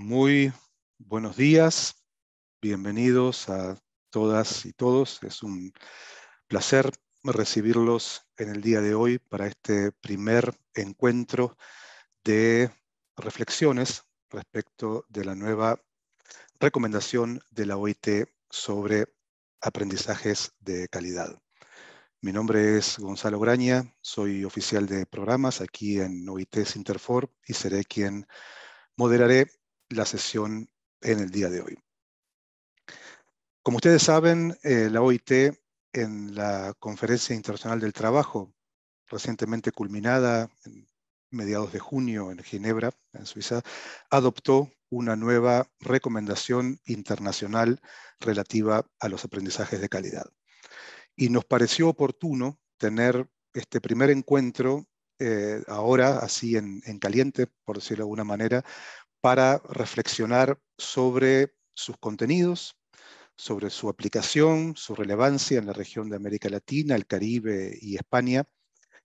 Muy buenos días, bienvenidos a todas y todos. Es un placer recibirlos en el día de hoy para este primer encuentro de reflexiones respecto de la nueva recomendación de la OIT sobre aprendizajes de calidad. Mi nombre es Gonzalo Graña, soy oficial de programas aquí en OIT Sinterfor y seré quien moderaré la sesión en el día de hoy. Como ustedes saben, eh, la OIT en la Conferencia Internacional del Trabajo, recientemente culminada en mediados de junio en Ginebra, en Suiza, adoptó una nueva recomendación internacional relativa a los aprendizajes de calidad. Y nos pareció oportuno tener este primer encuentro eh, ahora, así en, en, caliente, por decirlo de alguna manera, para reflexionar sobre sus contenidos, sobre su aplicación, su relevancia en la región de América Latina, el Caribe y España,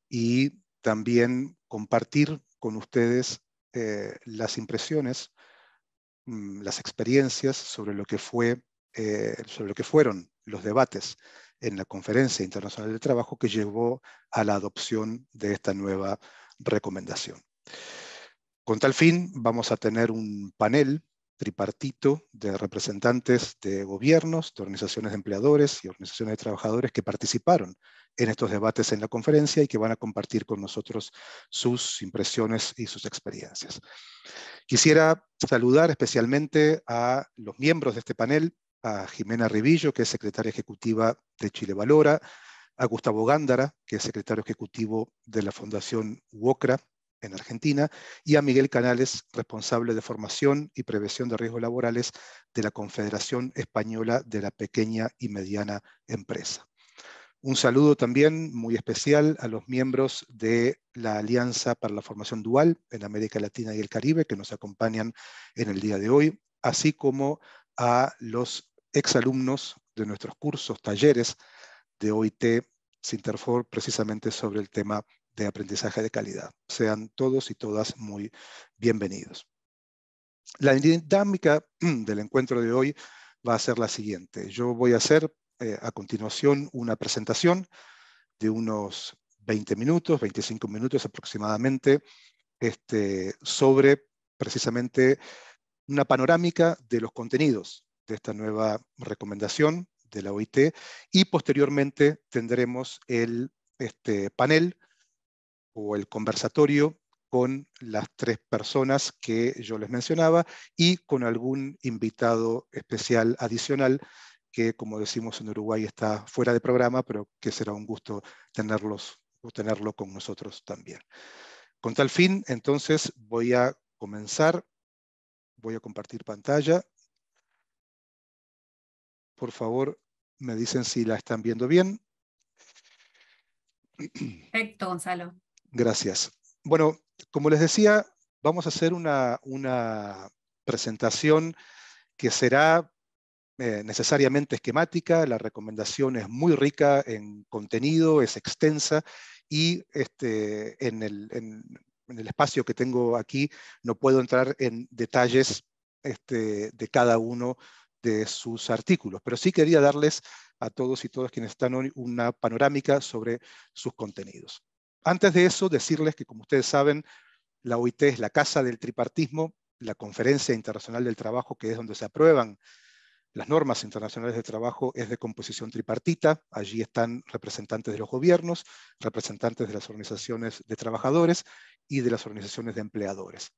y también compartir con ustedes eh, las impresiones, mm, las experiencias sobre lo que fue, eh, sobre lo que fueron los debates en la Conferencia Internacional del Trabajo que llevó a la adopción de esta nueva recomendación. Con tal fin, vamos a tener un panel tripartito de representantes de gobiernos, de organizaciones de empleadores y organizaciones de trabajadores que participaron en estos debates en la conferencia y que van a compartir con nosotros sus impresiones y sus experiencias. Quisiera saludar especialmente a los miembros de este panel, a Jimena Ribillo, que es secretaria ejecutiva de Chile Valora, a Gustavo Gándara, que es secretario ejecutivo de la Fundación UOCRA, en Argentina, y a Miguel Canales, responsable de formación y prevención de riesgos laborales de la Confederación Española de la Pequeña y Mediana Empresa. Un saludo también muy especial a los miembros de la Alianza para la Formación Dual en América Latina y el Caribe que nos acompañan en el día de hoy, así como a los exalumnos de nuestros cursos, talleres de OIT Sinterfor, precisamente sobre el tema de aprendizaje de calidad. Sean todos y todas muy bienvenidos. La dinámica del encuentro de hoy va a ser la siguiente. Yo voy a hacer eh, a continuación una presentación de unos 20 minutos, 25 minutos aproximadamente, este, sobre precisamente una panorámica de los contenidos de esta nueva recomendación de la OIT y posteriormente tendremos el este, panel o el conversatorio con las tres personas que yo les mencionaba y con algún invitado especial adicional que, como decimos en Uruguay, está fuera de programa, pero que será un gusto tenerlos o tenerlo con nosotros también. Con tal fin, entonces, voy a comenzar. Voy a compartir pantalla. Por favor, me dicen si la están viendo bien. Perfecto, Gonzalo. Gracias. Bueno, como les decía, vamos a hacer una, presentación que será eh, necesariamente esquemática, la recomendación es muy rica en contenido, es extensa y este, en, el, espacio que tengo aquí no puedo entrar en detalles este, de cada uno de sus artículos, pero sí quería darles a todos y todas quienes están hoy una panorámica sobre sus contenidos. Antes de eso, decirles que, como ustedes saben, la OIT es la casa del tripartismo, la Conferencia Internacional del Trabajo, que es donde se aprueban las normas internacionales de trabajo, es de composición tripartita. Allí están representantes de los gobiernos, representantes de las organizaciones de trabajadores y de las organizaciones de empleadores.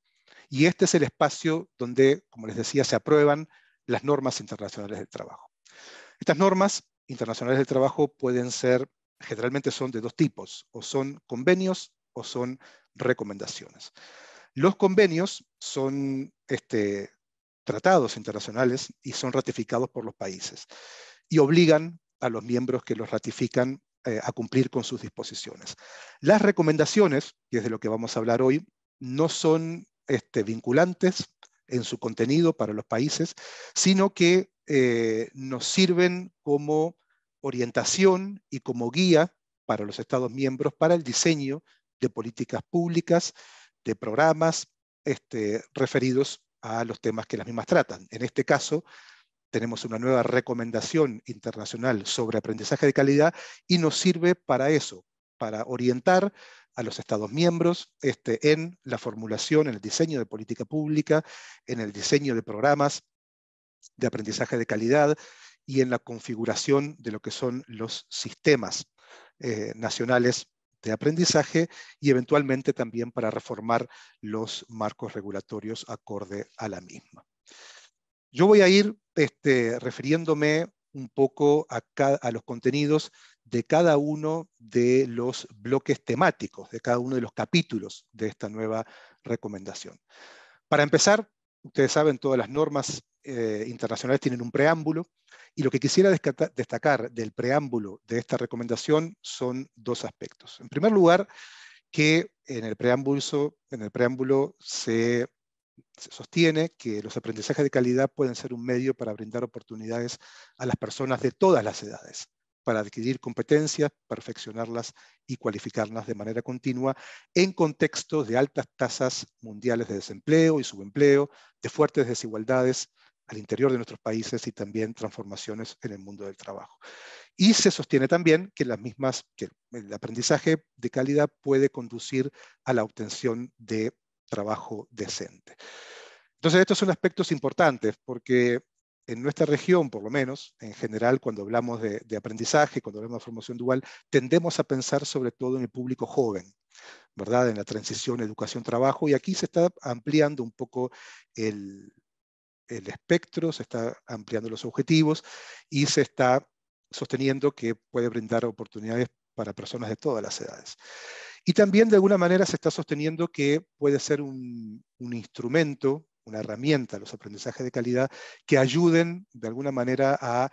Y este es el espacio donde, como les decía, se aprueban las normas internacionales del trabajo. Estas normas internacionales del trabajo pueden ser generalmente son de dos tipos, o son convenios o son recomendaciones. Los convenios son este, tratados internacionales y son ratificados por los países y obligan a los miembros que los ratifican eh, a cumplir con sus disposiciones. Las recomendaciones, y es de lo que vamos a hablar hoy, no son este, vinculantes en su contenido para los países, sino que eh, nos sirven como orientación y como guía para los Estados miembros para el diseño de políticas públicas, de programas este, referidos a los temas que las mismas tratan. En este caso, tenemos una nueva recomendación internacional sobre aprendizaje de calidad y nos sirve para eso, para orientar a los Estados miembros este, en la formulación, en el diseño de política pública, en el diseño de programas de aprendizaje de calidad, y en la configuración de lo que son los sistemas eh, nacionales de aprendizaje y eventualmente también para reformar los marcos regulatorios acorde a la misma. Yo voy a ir este, refiriéndome un poco a, a los contenidos de cada uno de los bloques temáticos, de cada uno de los capítulos de esta nueva recomendación. Para empezar, Ustedes saben, todas las normas eh, internacionales tienen un preámbulo y lo que quisiera destacar del preámbulo de esta recomendación son dos aspectos. En primer lugar, que en el preámbulo, se sostiene que los aprendizajes de calidad pueden ser un medio para brindar oportunidades a las personas de todas las edades, para adquirir competencias, perfeccionarlas y cualificarlas de manera continua en contextos de altas tasas mundiales de desempleo y subempleo, de fuertes desigualdades al interior de nuestros países y también transformaciones en el mundo del trabajo. Y se sostiene también que las mismas que el aprendizaje de calidad puede conducir a la obtención de trabajo decente. Entonces, estos son aspectos importantes porque en nuestra región, por lo menos, en general, cuando hablamos de, aprendizaje, cuando hablamos de formación dual, tendemos a pensar sobre todo en el público joven, ¿verdad? En la transición educación-trabajo, y aquí se está ampliando un poco el, espectro, se está ampliando los objetivos y se está sosteniendo que puede brindar oportunidades para personas de todas las edades. Y también de alguna manera se está sosteniendo que puede ser un, un instrumento una herramienta, los aprendizajes de calidad, que ayuden de alguna manera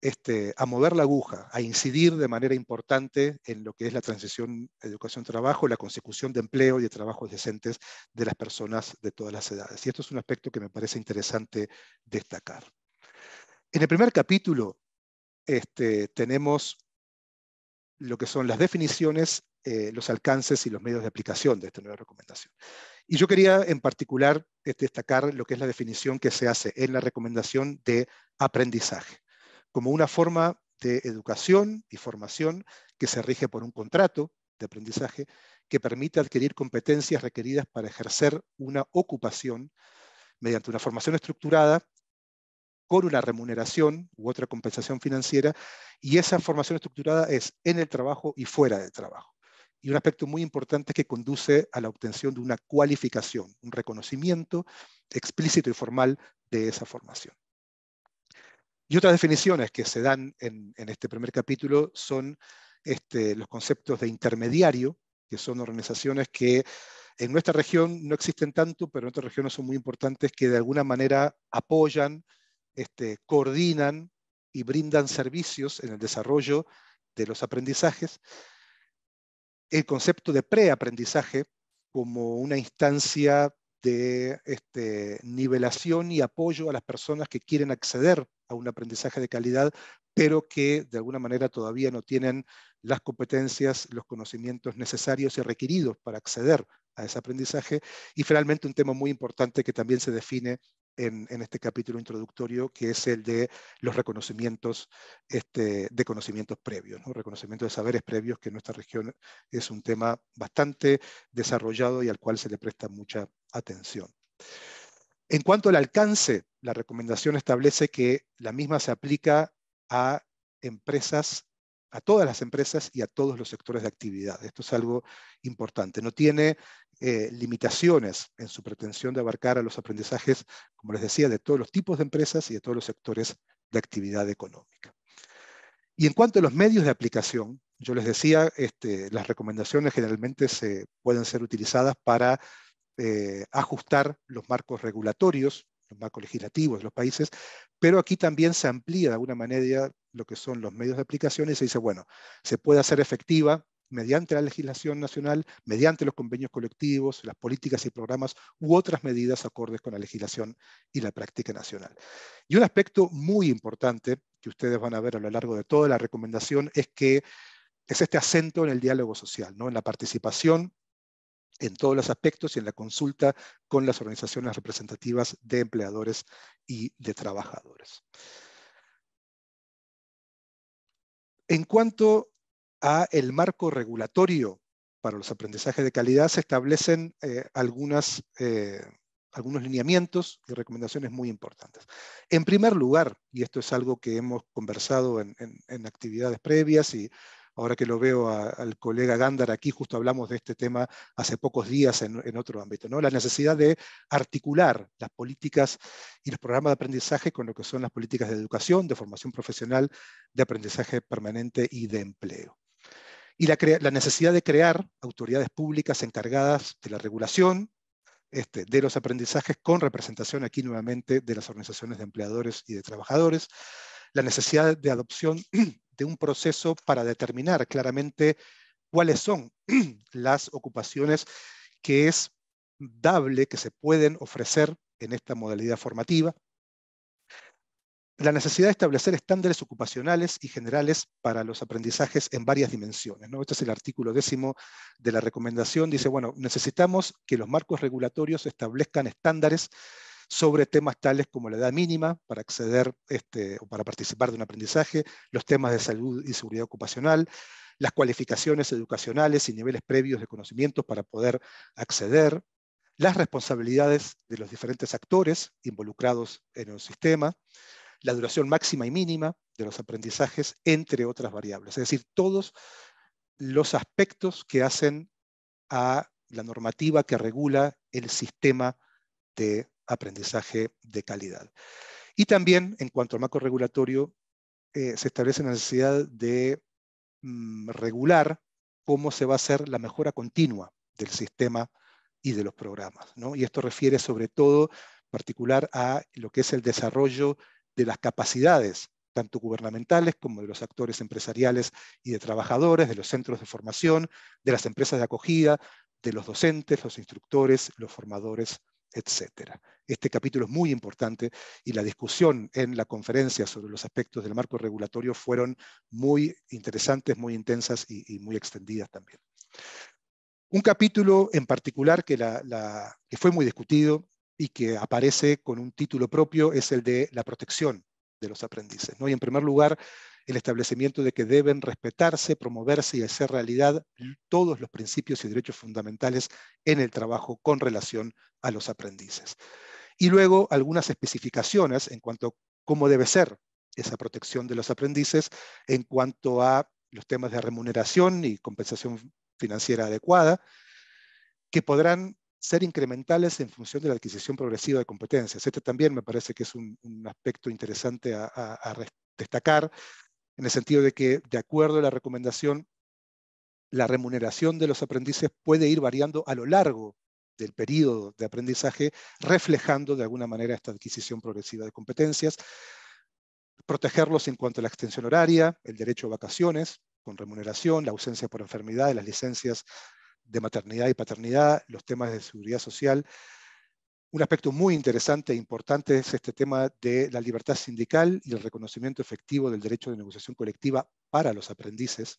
este, a, mover la aguja, a incidir de manera importante en lo que es la transición educación-trabajo, la consecución de empleo y de trabajos decentes de las personas de todas las edades. Y esto es un aspecto que me parece interesante destacar. En el primer capítulo este, tenemos lo que son las definiciones, eh, los alcances y los medios de aplicación de esta nueva recomendación. Y yo quería en particular destacar lo que es la definición que se hace en la recomendación de aprendizaje, como una forma de educación y formación que se rige por un contrato de aprendizaje que permite adquirir competencias requeridas para ejercer una ocupación mediante una formación estructurada con una remuneración u otra compensación financiera, y esa formación estructurada es en el trabajo y fuera del trabajo y un aspecto muy importante que conduce a la obtención de una cualificación, un reconocimiento explícito y formal de esa formación. Y otras definiciones que se dan en, este primer capítulo son este, los conceptos de intermediario, que son organizaciones que en nuestra región no existen tanto, pero en otras regiones son muy importantes, que de alguna manera apoyan, este, coordinan y brindan servicios en el desarrollo de los aprendizajes el concepto de preaprendizaje como una instancia de este, nivelación y apoyo a las personas que quieren acceder a un aprendizaje de calidad, pero que de alguna manera todavía no tienen las competencias, los conocimientos necesarios y requeridos para acceder a ese aprendizaje. Y finalmente un tema muy importante que también se define en, este capítulo introductorio, que es el de los reconocimientos este, de conocimientos previos, reconocimiento de saberes previos, que en nuestra región es un tema bastante desarrollado y al cual se le presta mucha atención. En cuanto al alcance, la recomendación establece que la misma se aplica a empresas a todas las empresas y a todos los sectores de actividad. Esto es algo importante. No tiene eh, limitaciones en su pretensión de abarcar a los aprendizajes, como les decía, de todos los tipos de empresas y de todos los sectores de actividad económica. Y en cuanto a los medios de aplicación, yo les decía, este, las recomendaciones generalmente se pueden ser utilizadas para eh, ajustar los marcos regulatorios los marcos legislativos de los países, pero aquí también se amplía de alguna manera lo que son los medios de aplicación y se dice, bueno, se puede hacer efectiva mediante la legislación nacional, mediante los convenios colectivos, las políticas y programas u otras medidas acordes con la legislación y la práctica nacional. Y un aspecto muy importante que ustedes van a ver a lo largo de toda la recomendación es que es este acento en el diálogo social, ¿no? en la participación en todos los aspectos y en la consulta con las organizaciones representativas de empleadores y de trabajadores. En cuanto a el marco regulatorio para los aprendizajes de calidad, se establecen eh, algunas, eh, algunos lineamientos y recomendaciones muy importantes. En primer lugar, y esto es algo que hemos conversado en actividades previas y ahora que lo veo al colega Gándar aquí, justo hablamos de este tema hace pocos días en, otro ámbito, ¿no? la necesidad de articular las políticas y los programas de aprendizaje con lo que son las políticas de educación, de formación profesional, de aprendizaje permanente y de empleo. Y la, necesidad de crear autoridades públicas encargadas de la regulación, este, de los aprendizajes con representación aquí nuevamente de las organizaciones de empleadores y de trabajadores, la necesidad de adopción de un proceso para determinar claramente cuáles son las ocupaciones que es dable, que se pueden ofrecer en esta modalidad formativa. La necesidad de establecer estándares ocupacionales y generales para los aprendizajes en varias dimensiones. Este es el artículo décimo de la recomendación. Dice, bueno, necesitamos que los marcos regulatorios establezcan estándares sobre temas tales como la edad mínima para acceder este, o para participar de un aprendizaje, los temas de salud y seguridad ocupacional, las cualificaciones educacionales y niveles previos de conocimiento para poder acceder, las responsabilidades de los diferentes actores involucrados en el sistema, la duración máxima y mínima de los aprendizajes, entre otras variables. Es decir, todos los aspectos que hacen a la normativa que regula el sistema de aprendizaje de calidad. Y también, en cuanto al marco regulatorio, eh, se establece la necesidad de mm, regular cómo se va a hacer la mejora continua del sistema y de los programas. ¿no? Y esto refiere sobre todo particular a lo que es el desarrollo de las capacidades, tanto gubernamentales como de los actores empresariales y de trabajadores, de los centros de formación, de las empresas de acogida, de los docentes, los instructores, los formadores etcétera. Este capítulo es muy importante y la discusión en la conferencia sobre los aspectos del marco regulatorio fueron muy interesantes, muy intensas y, muy extendidas también. Un capítulo en particular que, que fue muy discutido y que aparece con un título propio es el de la protección de los aprendices. ¿no? Y en primer lugar, el establecimiento de que deben respetarse, promoverse y hacer realidad todos los principios y derechos fundamentales en el trabajo con relación a los aprendices. Y luego algunas especificaciones en cuanto a cómo debe ser esa protección de los aprendices, en cuanto a los temas de remuneración y compensación financiera adecuada, que podrán ser incrementales en función de la adquisición progresiva de competencias. Este también me parece que es un, aspecto interesante a destacar en el sentido de que, de acuerdo a la recomendación, la remuneración de los aprendices puede ir variando a lo largo del periodo de aprendizaje, reflejando de alguna manera esta adquisición progresiva de competencias, protegerlos en cuanto a la extensión horaria, el derecho a vacaciones con remuneración, la ausencia por enfermedad, las licencias de maternidad y paternidad, los temas de seguridad social, un aspecto muy interesante e importante es este tema de la libertad sindical y el reconocimiento efectivo del derecho de negociación colectiva para los aprendices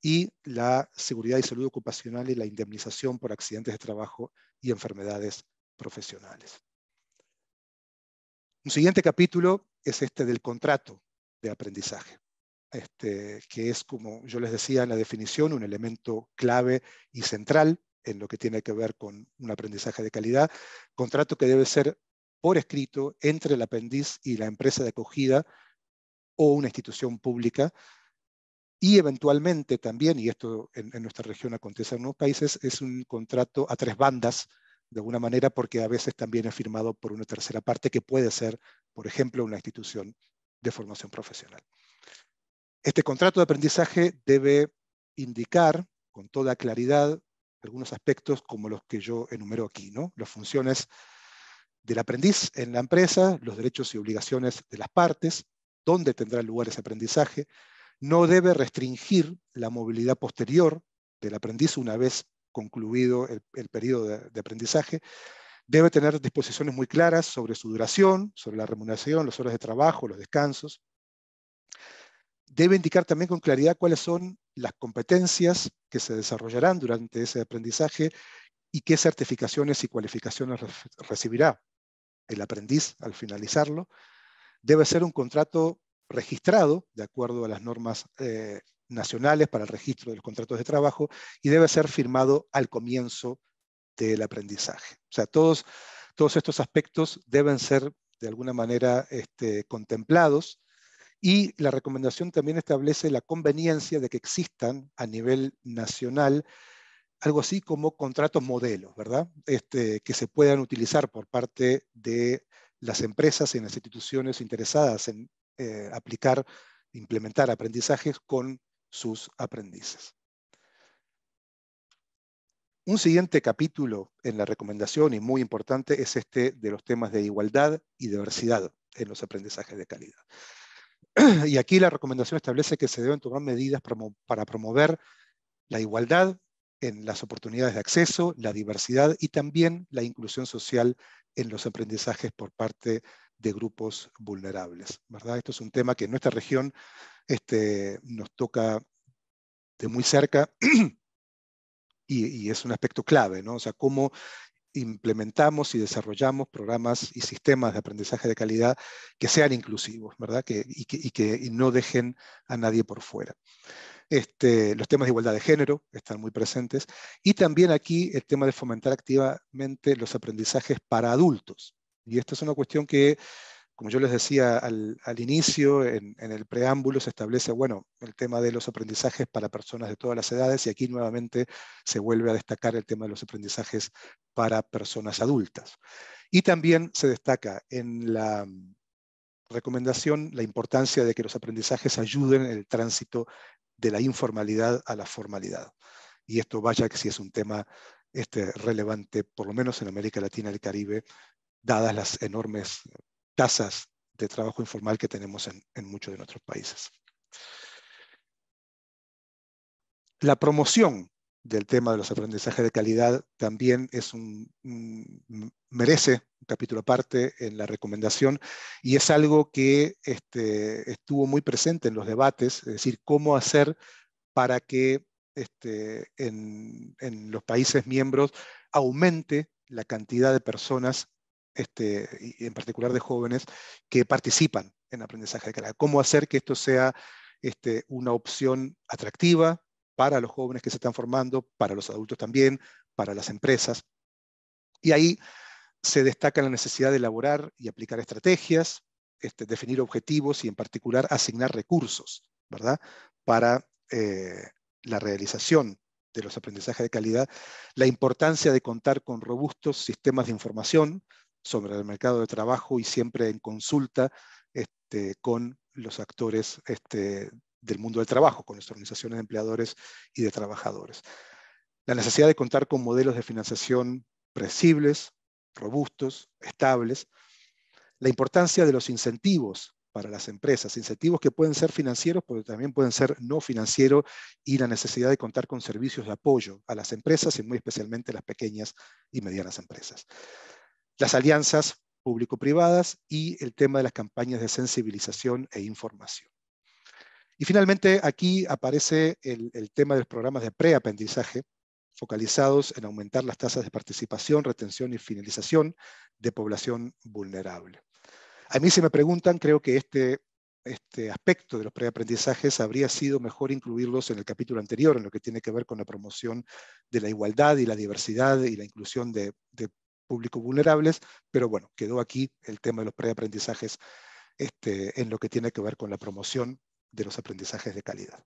y la seguridad y salud ocupacional y la indemnización por accidentes de trabajo y enfermedades profesionales. Un siguiente capítulo es este del contrato de aprendizaje, este, que es, como yo les decía en la definición, un elemento clave y central en lo que tiene que ver con un aprendizaje de calidad, contrato que debe ser por escrito entre el aprendiz y la empresa de acogida o una institución pública, y eventualmente también, y esto en, nuestra región acontece en unos países, es un contrato a tres bandas, de alguna manera, porque a veces también es firmado por una tercera parte que puede ser, por ejemplo, una institución de formación profesional. Este contrato de aprendizaje debe indicar con toda claridad algunos aspectos como los que yo enumero aquí, ¿no? las funciones del aprendiz en la empresa, los derechos y obligaciones de las partes, dónde tendrá lugar ese aprendizaje, no debe restringir la movilidad posterior del aprendiz una vez concluido el, periodo de, aprendizaje, debe tener disposiciones muy claras sobre su duración, sobre la remuneración, las horas de trabajo, los descansos. Debe indicar también con claridad cuáles son las competencias que se desarrollarán durante ese aprendizaje y qué certificaciones y cualificaciones recibirá el aprendiz al finalizarlo, debe ser un contrato registrado de acuerdo a las normas eh, nacionales para el registro de los contratos de trabajo y debe ser firmado al comienzo del aprendizaje. O sea, todos, todos estos aspectos deben ser de alguna manera este, contemplados y la recomendación también establece la conveniencia de que existan a nivel nacional algo así como contratos modelos, ¿verdad? Este, que se puedan utilizar por parte de las empresas y las instituciones interesadas en eh, aplicar, implementar aprendizajes con sus aprendices. Un siguiente capítulo en la recomendación y muy importante es este de los temas de igualdad y diversidad en los aprendizajes de calidad y aquí la recomendación establece que se deben tomar medidas para promover la igualdad en las oportunidades de acceso, la diversidad y también la inclusión social en los aprendizajes por parte de grupos vulnerables. Esto es un tema que en nuestra región este, nos toca de muy cerca y, es un aspecto clave, ¿no? O sea, cómo implementamos y desarrollamos programas y sistemas de aprendizaje de calidad que sean inclusivos, ¿verdad? Que, y, que, no dejen a nadie por fuera. Este, los temas de igualdad de género están muy presentes. Y también aquí el tema de fomentar activamente los aprendizajes para adultos. Y esta es una cuestión que como yo les decía al, inicio, en, el preámbulo se establece, bueno, el tema de los aprendizajes para personas de todas las edades y aquí nuevamente se vuelve a destacar el tema de los aprendizajes para personas adultas. Y también se destaca en la mm, recomendación la importancia de que los aprendizajes ayuden en el tránsito de la informalidad a la formalidad. Y esto vaya que si sí es un tema este, relevante, por lo menos en América Latina y el Caribe, dadas las enormes tasas de trabajo informal que tenemos en, muchos de nuestros países. La promoción del tema de los aprendizajes de calidad también es un, merece un capítulo aparte en la recomendación y es algo que este, estuvo muy presente en los debates, es decir, cómo hacer para que este, en, los países miembros aumente la cantidad de personas este, y en particular de jóvenes, que participan en aprendizaje de calidad. Cómo hacer que esto sea este, una opción atractiva para los jóvenes que se están formando, para los adultos también, para las empresas. Y ahí se destaca la necesidad de elaborar y aplicar estrategias, este, definir objetivos y en particular asignar recursos, ¿verdad? Para eh, la realización de los aprendizajes de calidad, la importancia de contar con robustos sistemas de información sobre el mercado de trabajo y siempre en consulta este, con los actores este, del mundo del trabajo, con las organizaciones de empleadores y de trabajadores. La necesidad de contar con modelos de financiación precibles, robustos, estables. La importancia de los incentivos para las empresas, incentivos que pueden ser financieros, pero también pueden ser no financieros, y la necesidad de contar con servicios de apoyo a las empresas y muy especialmente a las pequeñas y medianas empresas las alianzas público-privadas y el tema de las campañas de sensibilización e información. Y finalmente aquí aparece el, tema de los programas de preaprendizaje, focalizados en aumentar las tasas de participación, retención y finalización de población vulnerable. A mí si me preguntan, creo que este, este aspecto de los preaprendizajes habría sido mejor incluirlos en el capítulo anterior, en lo que tiene que ver con la promoción de la igualdad y la diversidad y la inclusión de, de públicos vulnerables, pero bueno, quedó aquí el tema de los preaprendizajes este, en lo que tiene que ver con la promoción de los aprendizajes de calidad.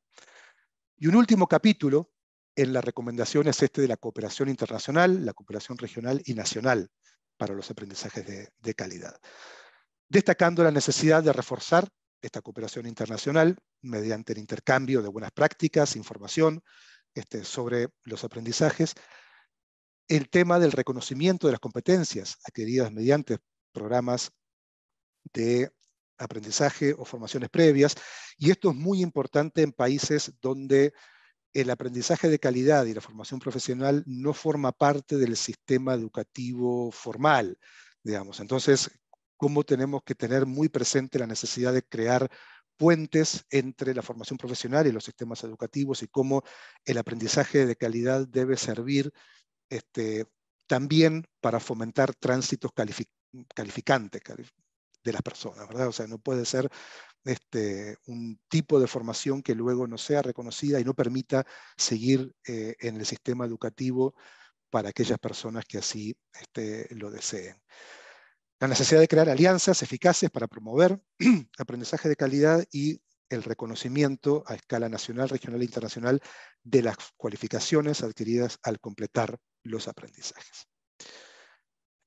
Y un último capítulo en la recomendación es este de la cooperación internacional, la cooperación regional y nacional para los aprendizajes de, calidad. Destacando la necesidad de reforzar esta cooperación internacional mediante el intercambio de buenas prácticas, información este, sobre los aprendizajes, el tema del reconocimiento de las competencias adquiridas mediante programas de aprendizaje o formaciones previas, y esto es muy importante en países donde el aprendizaje de calidad y la formación profesional no forma parte del sistema educativo formal, digamos. Entonces, cómo tenemos que tener muy presente la necesidad de crear puentes entre la formación profesional y los sistemas educativos y cómo el aprendizaje de calidad debe servir este, también para fomentar tránsitos calificantes de las personas, ¿verdad? O sea, no puede ser este, un tipo de formación que luego no sea reconocida y no permita seguir eh, en el sistema educativo para aquellas personas que así este, lo deseen. La necesidad de crear alianzas eficaces para promover aprendizaje de calidad y el reconocimiento a escala nacional, regional e internacional de las cualificaciones adquiridas al completar los aprendizajes.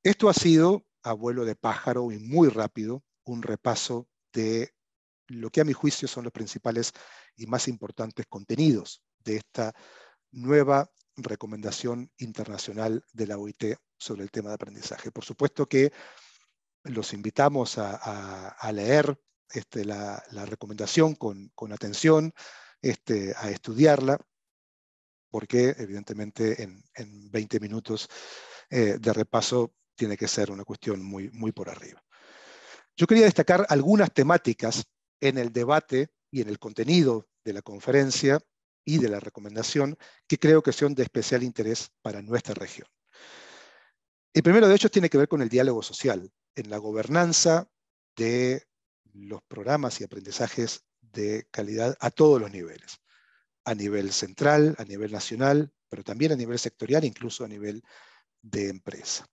Esto ha sido, a vuelo de pájaro y muy rápido, un repaso de lo que a mi juicio son los principales y más importantes contenidos de esta nueva recomendación internacional de la OIT sobre el tema de aprendizaje. Por supuesto que los invitamos a, a leer este, la, recomendación con, atención, este, a estudiarla, porque evidentemente en, 20 minutos eh, de repaso tiene que ser una cuestión muy, muy por arriba. Yo quería destacar algunas temáticas en el debate y en el contenido de la conferencia y de la recomendación que creo que son de especial interés para nuestra región. El primero de ellos tiene que ver con el diálogo social en la gobernanza de los programas y aprendizajes de calidad a todos los niveles, a nivel central, a nivel nacional, pero también a nivel sectorial, incluso a nivel de empresa.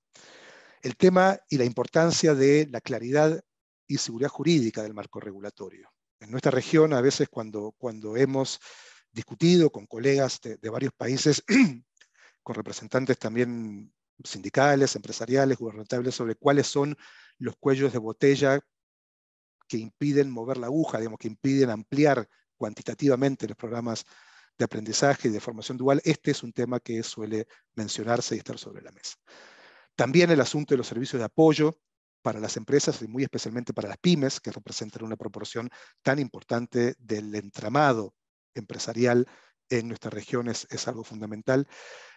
El tema y la importancia de la claridad y seguridad jurídica del marco regulatorio. En nuestra región, a veces cuando, cuando hemos discutido con colegas de, de varios países, con representantes también sindicales, empresariales, gubernamentales, sobre cuáles son los cuellos de botella que impiden mover la aguja, digamos, que impiden ampliar cuantitativamente los programas de aprendizaje y de formación dual, este es un tema que suele mencionarse y estar sobre la mesa. También el asunto de los servicios de apoyo para las empresas y muy especialmente para las pymes, que representan una proporción tan importante del entramado empresarial en nuestras regiones, es algo fundamental.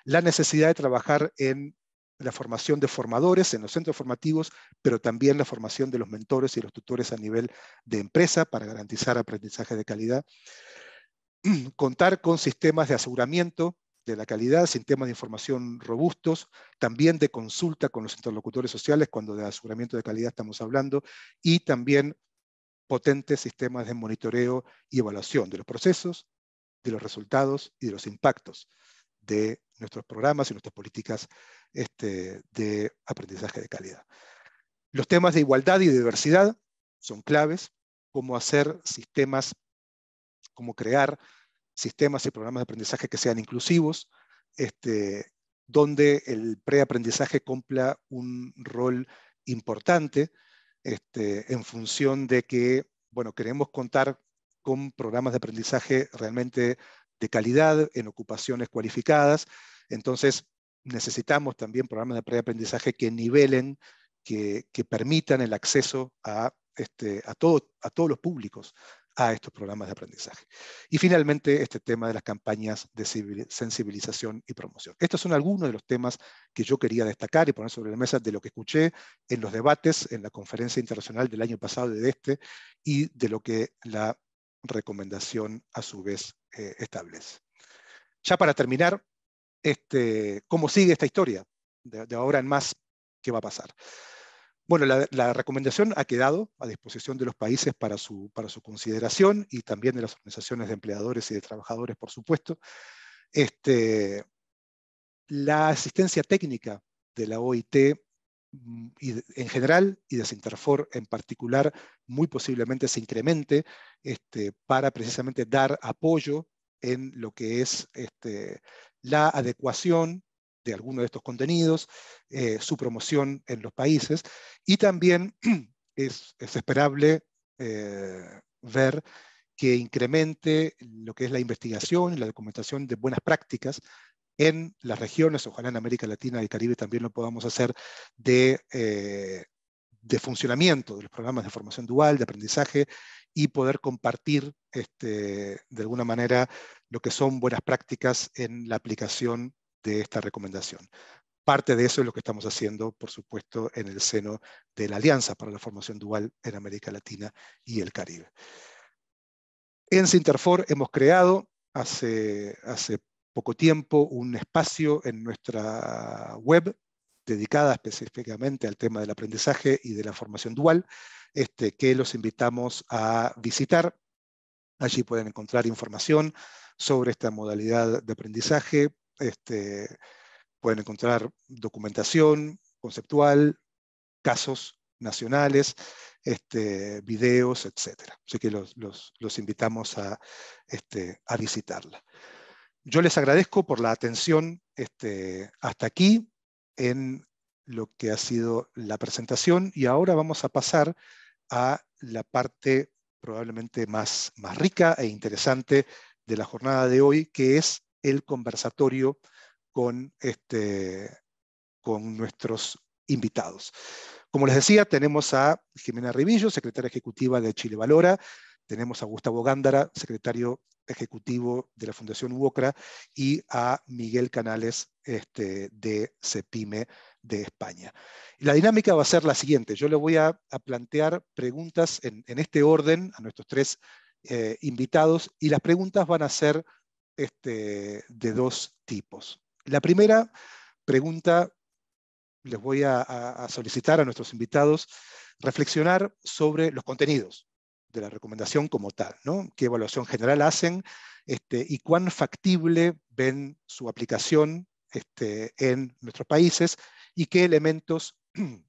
La necesidad de trabajar en la formación de formadores en los centros formativos, pero también la formación de los mentores y los tutores a nivel de empresa para garantizar aprendizaje de calidad. Contar con sistemas de aseguramiento de la calidad, sistemas de información robustos, también de consulta con los interlocutores sociales cuando de aseguramiento de calidad estamos hablando, y también potentes sistemas de monitoreo y evaluación de los procesos, de los resultados y de los impactos de nuestros programas y nuestras políticas este, de aprendizaje de calidad. Los temas de igualdad y diversidad son claves, cómo hacer sistemas, cómo crear sistemas y programas de aprendizaje que sean inclusivos, este, donde el preaprendizaje cumpla un rol importante este, en función de que, bueno, queremos contar con programas de aprendizaje realmente de calidad en ocupaciones cualificadas, entonces necesitamos también programas de preaprendizaje que nivelen, que, permitan el acceso a, este, a, a todos los públicos a estos programas de aprendizaje. Y finalmente, este tema de las campañas de sensibilización y promoción. Estos son algunos de los temas que yo quería destacar y poner sobre la mesa de lo que escuché en los debates, en la conferencia internacional del año pasado de este, y de lo que la recomendación a su vez eh, establece. Ya para terminar, este, cómo sigue esta historia de, ahora en más, qué va a pasar. Bueno, la, recomendación ha quedado a disposición de los países para su, consideración y también de las organizaciones de empleadores y de trabajadores, por supuesto. Este, la asistencia técnica de la OIT mm, y en general y de Sinterfor en particular muy posiblemente se incremente este, para precisamente dar apoyo en lo que es la adecuación de alguno de estos contenidos, eh, su promoción en los países y también es, esperable eh, ver que incremente lo que es la investigación y la documentación de buenas prácticas en las regiones, ojalá en América Latina y Caribe también lo podamos hacer, de, eh, de funcionamiento de los programas de formación dual, de aprendizaje y poder compartir este, de alguna manera lo que son buenas prácticas en la aplicación de esta recomendación. Parte de eso es lo que estamos haciendo, por supuesto, en el seno de la Alianza para la Formación Dual en América Latina y el Caribe. En Sinterfor hemos creado hace poco tiempo un espacio en nuestra web dedicada específicamente al tema del aprendizaje y de la formación dual, este, que los invitamos a visitar. Allí pueden encontrar información sobre esta modalidad de aprendizaje, este, pueden encontrar documentación conceptual, casos nacionales, este, videos, etc. Así que los, invitamos a, visitarla. Yo les agradezco por la atención hasta aquí en lo que ha sido la presentación y ahora vamos a pasar a la parte probablemente más, más rica e interesante de la jornada de hoy, que es el conversatorio con, este, con nuestros invitados. Como les decía, tenemos a Jimena Rivillo, secretaria ejecutiva de Chile Valora, tenemos a Gustavo Gándara, secretario ejecutivo de la Fundación UOCRA, y a Miguel Canales este, de CEPIME de España. La dinámica va a ser la siguiente. Yo le voy a, plantear preguntas en, este orden a nuestros tres eh, invitados y las preguntas van a ser este, de dos tipos. La primera pregunta les voy a, solicitar a nuestros invitados reflexionar sobre los contenidos, de la recomendación como tal, ¿no? ¿Qué evaluación general hacen este, y cuán factible ven su aplicación este, en nuestros países y qué elementos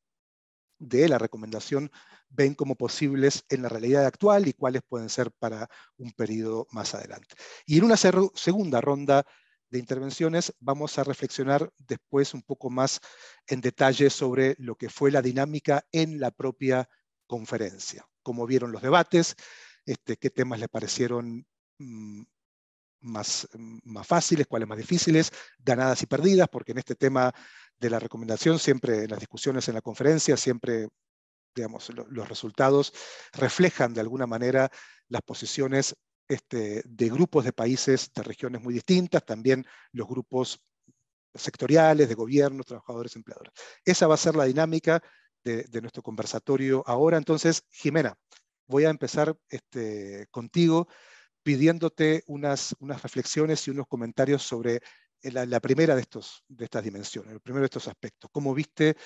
de la recomendación ven como posibles en la realidad actual y cuáles pueden ser para un periodo más adelante. Y en una segunda ronda de intervenciones vamos a reflexionar después un poco más en detalle sobre lo que fue la dinámica en la propia conferencia cómo vieron los debates, este, qué temas les parecieron mm, más, mm, más, fáciles, cuáles más difíciles, ganadas y perdidas, porque en este tema de la recomendación, siempre en las discusiones en la conferencia, siempre digamos, los resultados reflejan de alguna manera las posiciones este, de grupos de países, de regiones muy distintas, también los grupos sectoriales, de gobiernos, trabajadores, empleadores. Esa va a ser la dinámica de, nuestro conversatorio ahora. Entonces, Jimena, voy a empezar este, contigo pidiéndote unas, reflexiones y unos comentarios sobre la, primera de, estas dimensiones, el primero de estos aspectos. ¿Cómo viste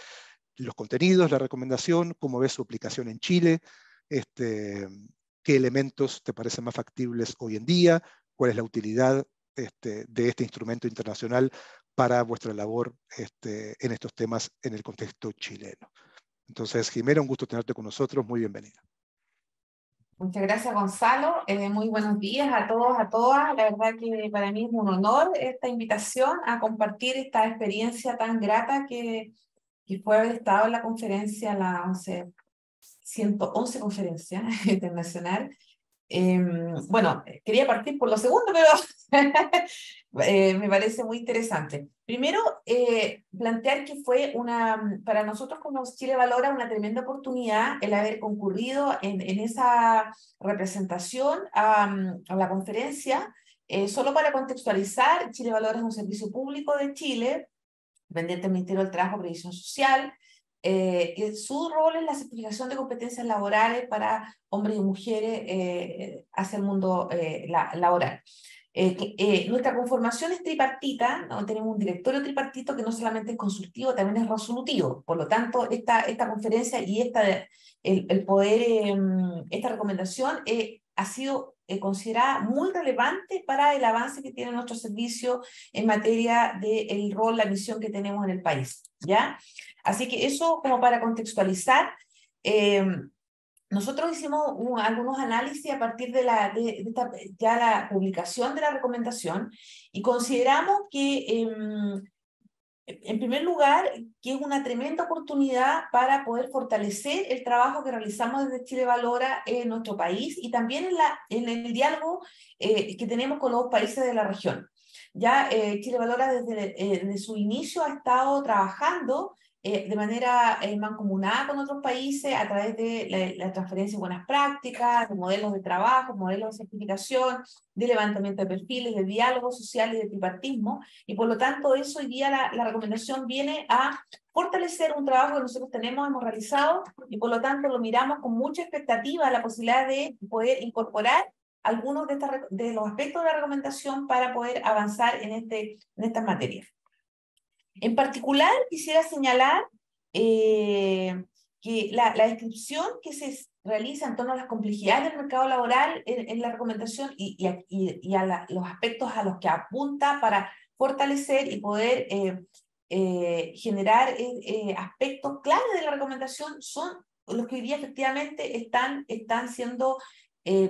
los contenidos, la recomendación? ¿Cómo ves su aplicación en Chile? Este, ¿Qué elementos te parecen más factibles hoy en día? ¿Cuál es la utilidad este, de este instrumento internacional para vuestra labor en estos temas en el contexto chileno? Entonces, Jimena, un gusto tenerte con nosotros. Muy bienvenida. Muchas gracias, Gonzalo. Eh, muy buenos días a todos, a todas. La verdad que para mí es un honor esta invitación a compartir esta experiencia tan grata que, que fue haber estado en la conferencia, la 11, 111 conferencia internacional, Em, bueno, quería partir por lo segundo, pero eh, me parece muy interesante. Primero, eh, plantear que fue una, para nosotros como Chile Valora, una tremenda oportunidad el haber concurrido en, esa representación a, la conferencia. Eh, solo para contextualizar, Chile Valora es un servicio público de Chile, pendiente del Ministerio del Trabajo y Previsión Social, eh, su rol es la certificación de competencias laborales para hombres y mujeres eh, hacia el mundo eh, laboral. Eh, nuestra conformación es tripartita, tenemos un directorio tripartito que no solamente es consultivo, también es resolutivo. Por lo tanto, esta, esta conferencia y esta, el, poder, esta recomendación ha sido considerada muy relevante para el avance que tiene nuestro servicio en materia del rol, la misión que tenemos en el país. ¿ya? Así que eso como para contextualizar, eh, nosotros hicimos algunos análisis a partir de, la, ya la publicación de la recomendación y consideramos que, em, en primer lugar, que es una tremenda oportunidad para poder fortalecer el trabajo que realizamos desde Chile Valora en nuestro país y también en, la, en el diálogo eh, que tenemos con los países de la región. Ya eh, Chile Valora desde, desde, su inicio ha estado trabajando eh, de manera eh, mancomunada con otros países a través de la, transferencia de buenas prácticas, de modelos de trabajo, modelos de certificación, de levantamiento de perfiles, de diálogos sociales, de tripartismo. Y por lo tanto, eso hoy día la, recomendación viene a fortalecer un trabajo que nosotros tenemos, hemos realizado, y por lo tanto lo miramos con mucha expectativa la posibilidad de poder incorporar algunos de, estas de los aspectos de la recomendación para poder avanzar en, este, en estas materias. En particular, quisiera señalar eh, que la, la, descripción que se realiza en torno a las complejidades del mercado laboral en, la recomendación y, a, los aspectos a los que apunta para fortalecer y poder eh, eh, generar aspectos clave de la recomendación son los que hoy día efectivamente están, están siendo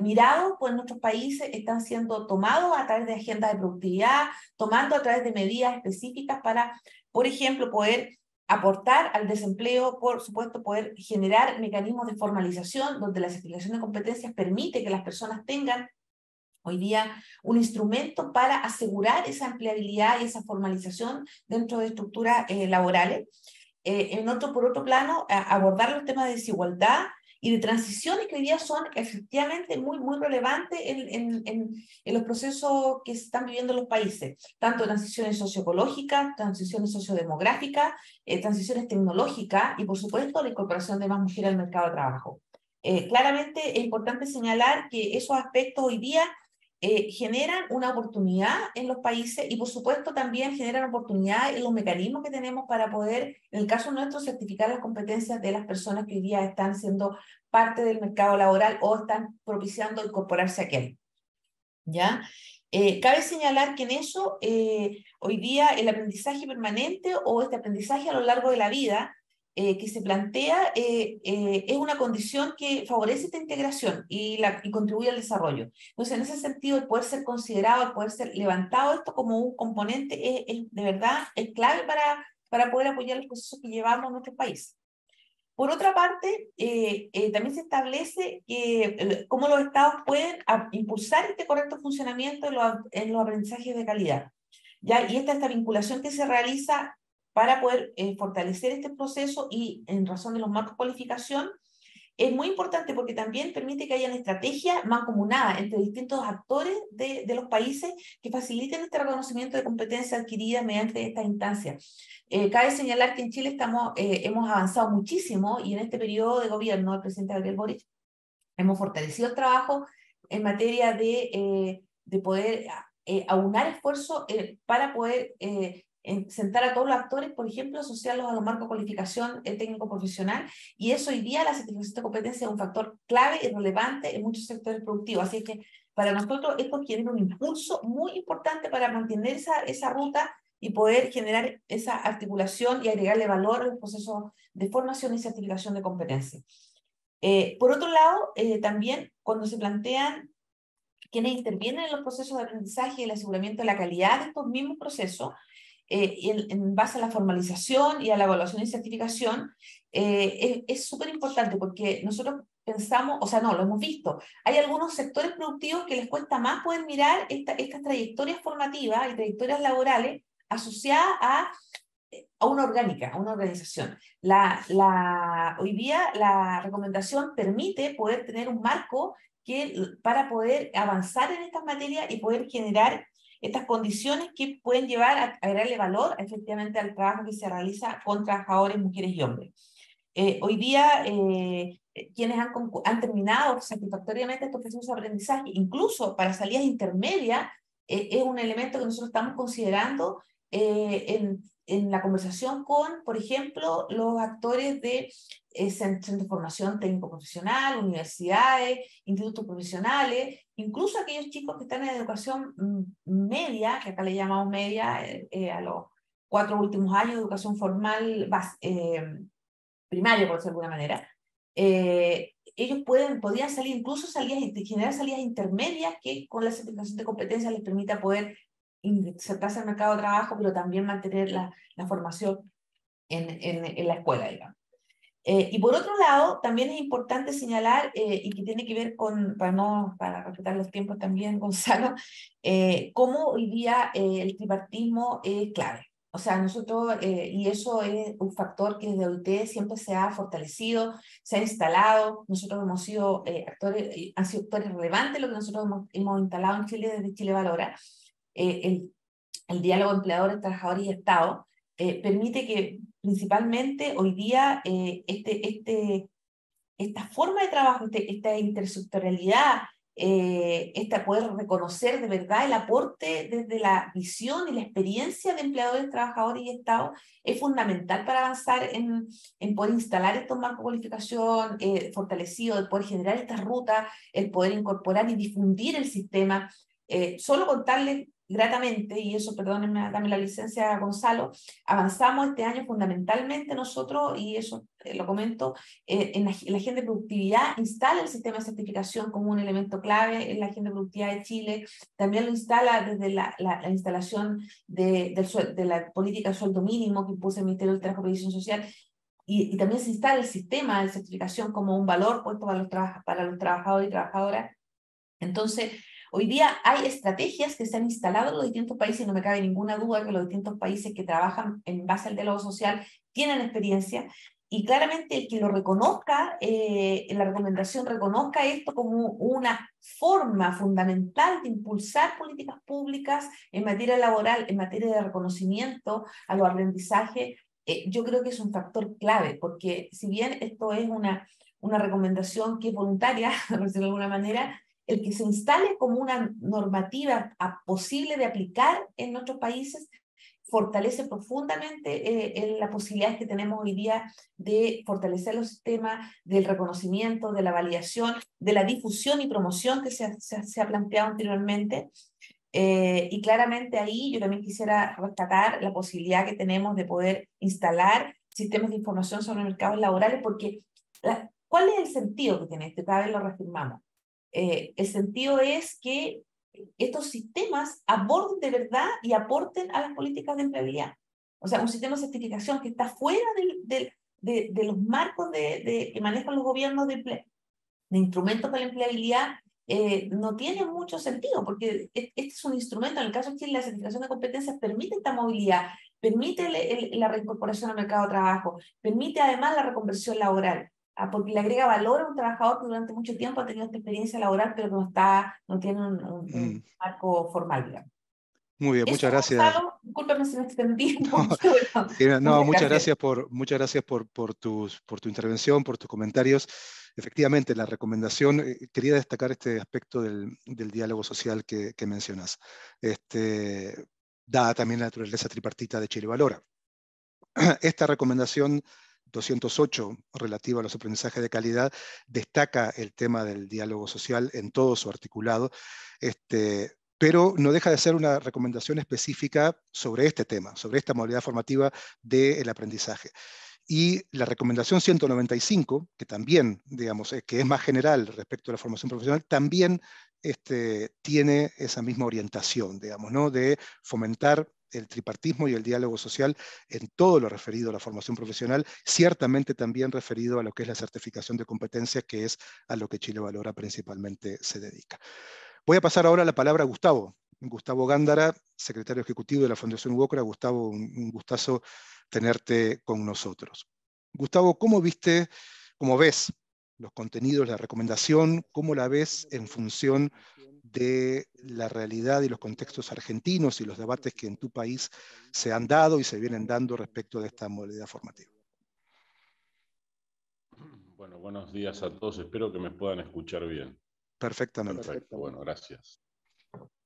mirados por nuestros países, están siendo tomados a través de agendas de productividad, tomando a través de medidas específicas para por ejemplo, poder aportar al desempleo, por supuesto, poder generar mecanismos de formalización donde la certificación de competencias permite que las personas tengan hoy día un instrumento para asegurar esa empleabilidad y esa formalización dentro de estructuras eh, laborales. Eh, en otro, por otro plano, abordar los temas de desigualdad y de transiciones que hoy día son efectivamente muy, muy relevantes en, los procesos que están viviendo los países, tanto transiciones socioecológicas, transiciones sociodemográficas, eh, transiciones tecnológicas y, por supuesto, la incorporación de más mujeres al mercado de trabajo. Eh, claramente es importante señalar que esos aspectos hoy día eh, generan una oportunidad en los países y por supuesto también generan oportunidad en los mecanismos que tenemos para poder, en el caso nuestro, certificar las competencias de las personas que hoy día están siendo parte del mercado laboral o están propiciando incorporarse a aquel. ¿Ya? Eh, cabe señalar que en eso, eh, hoy día el aprendizaje permanente o este aprendizaje a lo largo de la vida eh, que se plantea eh, eh, es una condición que favorece esta integración y, la, y contribuye al desarrollo. Entonces, en ese sentido, el poder ser considerado, el poder ser levantado esto como un componente es, de verdad es clave para, para poder apoyar los procesos que llevamos en nuestro país. Por otra parte, también se establece que, cómo los estados pueden impulsar este correcto funcionamiento en los, en los, aprendizajes de calidad. ¿ya? Y esta, esta vinculación que se realiza para poder eh, fortalecer este proceso y en razón de los marcos de cualificación, es muy importante porque también permite que haya una estrategia mancomunada entre distintos actores de, los países que faciliten este reconocimiento de competencias adquiridas mediante esta instancia. Eh, cabe señalar que en Chile estamos, eh, hemos avanzado muchísimo y en este periodo de gobierno del presidente Gabriel Boric hemos fortalecido el trabajo en materia de, de poder aunar esfuerzos para poder sentar a todos los actores, por ejemplo, asociarlos a los marcos de cualificación técnico-profesional, y eso hoy día la certificación de competencia es un factor clave y relevante en muchos sectores productivos. Así que para nosotros esto tiene un impulso muy importante para mantener esa, ruta y poder generar esa articulación y agregarle valor al proceso de formación y certificación de competencia. Eh, por otro lado, eh, también cuando se plantean quienes intervienen en los procesos de aprendizaje y el aseguramiento de la calidad de estos mismos procesos, eh, en, base a la formalización y a la evaluación y certificación, eh, es súper importante porque nosotros pensamos, o sea, no, lo hemos visto, hay algunos sectores productivos que les cuesta más poder mirar estas trayectorias formativas y trayectorias laborales asociadas a, a una orgánica, a una organización. La, la, hoy día la recomendación permite poder tener un marco que, para poder avanzar en estas materias y poder generar estas condiciones que pueden llevar a agregarle valor efectivamente al trabajo que se realiza con trabajadores, mujeres y hombres. Eh, hoy día, eh, quienes han, han, terminado satisfactoriamente estos procesos de aprendizaje, incluso para salidas intermedias, eh, es un elemento que nosotros estamos considerando en, en la conversación con, por ejemplo, los actores de eh, centros de formación técnico-profesional, universidades, institutos profesionales, incluso aquellos chicos que están en educación mm, media, que acá le llamamos media, eh, eh, a los cuatro últimos años de educación formal eh, primaria, por decirlo de alguna manera. Eh, ellos pueden, podrían salir, incluso salidas, generar salidas intermedias que con la certificación de competencias les permita poder insertarse al mercado de trabajo, pero también mantener la, la formación en, en, en, la escuela, digamos. Eh, y por otro lado, también es importante señalar, eh, y que tiene que ver con, para, no, para respetar los tiempos también, Gonzalo, eh, cómo hoy día el tripartismo es clave. O sea, nosotros, y eso es un factor que desde OIT siempre se ha fortalecido, se ha instalado. Nosotros hemos sido actores, han sido actores relevantes lo que nosotros hemos, hemos instalado en Chile desde Chile Valora. Eh, el, diálogo empleadores, trabajadores y Estado, eh, permite que principalmente hoy día eh, este, este, esta forma de trabajo, este, esta intersectorialidad, esta poder reconocer de verdad el aporte desde la visión y la experiencia de empleadores, trabajadores y Estado es fundamental para avanzar en, en poder instalar estos marcos de cualificación fortalecidos, el poder generar estas rutas, el poder incorporar y difundir el sistema. solo contarles gratamente, y eso, perdónenme, dame la licencia, Gonzalo, avanzamos este año fundamentalmente nosotros, y eso eh, lo comento, eh, en la, agenda de productividad instala el sistema de certificación como un elemento clave en la agenda de productividad de Chile, también lo instala desde la, la, instalación de, del, de la política de sueldo mínimo que impuso el Ministerio del Trabajo y Previsión Social, y, también se instala el sistema de certificación como un valor puesto los, para los trabajadores y trabajadoras. Entonces, Hoy día hay estrategias que se han instalado en los distintos países y no me cabe ninguna duda que los distintos países que trabajan en base al diálogo social tienen experiencia y claramente el que lo reconozca, eh, la recomendación reconozca esto como una forma fundamental de impulsar políticas públicas en materia laboral, en materia de reconocimiento a los aprendizajes, eh, yo creo que es un factor clave, porque si bien esto es una, una recomendación que es voluntaria, por decirlo de alguna manera, el que se instale como una normativa a, posible de aplicar en nuestros países fortalece profundamente eh, en la posibilidad que tenemos hoy día de fortalecer los sistemas del reconocimiento, de la validación, de la difusión y promoción que se ha, se planteado anteriormente. Eh, y claramente ahí yo también quisiera rescatar la posibilidad que tenemos de poder instalar sistemas de información sobre mercados laborales, porque ¿cuál es el sentido que tiene esto? Cada vez lo reafirmamos. Eh, el sentido es que estos sistemas aborden de verdad y aporten a las políticas de empleabilidad. O sea, un sistema de certificación que está fuera de, los marcos de, que manejan los gobiernos de, empleo, de instrumentos para la empleabilidad, eh, no tiene mucho sentido, porque e-, este es un instrumento, en el caso de la certificación de competencias permite esta movilidad, permite la reincorporación al mercado de trabajo, permite además la reconversión laboral. Ah, porque le agrega valor a un trabajador que durante mucho tiempo ha tenido esta experiencia laboral, pero no, está, no tiene un, mm. marco formal, Muy bien, muchas gracias. Disculpame si me extendí. No, no muchas gracias, por, muchas gracias por, por, tus, por tu intervención, por tus comentarios. Efectivamente, la recomendación, eh, quería destacar este aspecto del, diálogo social que, mencionas. Este, da también la naturaleza tripartita de Chile Valora. Esta recomendación 208, relativo a los aprendizajes de calidad, destaca el tema del diálogo social en todo su articulado, este, pero no deja de ser una recomendación específica sobre este tema, sobre esta modalidad formativa del aprendizaje. Y la recomendación 195, que también, digamos, eh, que es más general respecto a la formación profesional, también este, tiene esa misma orientación, digamos, ¿no? de fomentar el tripartismo y el diálogo social en todo lo referido a la formación profesional, ciertamente también referido a lo que es la certificación de competencias, que es a lo que Chile Valora principalmente se dedica. Voy a pasar ahora la palabra a Gustavo. Gustavo Gándara, secretario ejecutivo de la Fundación UOCRA. Gustavo, un gustazo tenerte con nosotros. Gustavo, ¿cómo viste, cómo ves los contenidos, la recomendación, cómo la ves en función de la realidad y los contextos argentinos y los debates que en tu país se han dado y se vienen dando respecto de esta modalidad formativa. Bueno, buenos días a todos. Espero que me puedan escuchar bien. Perfectamente. Perfecto. Bueno, gracias.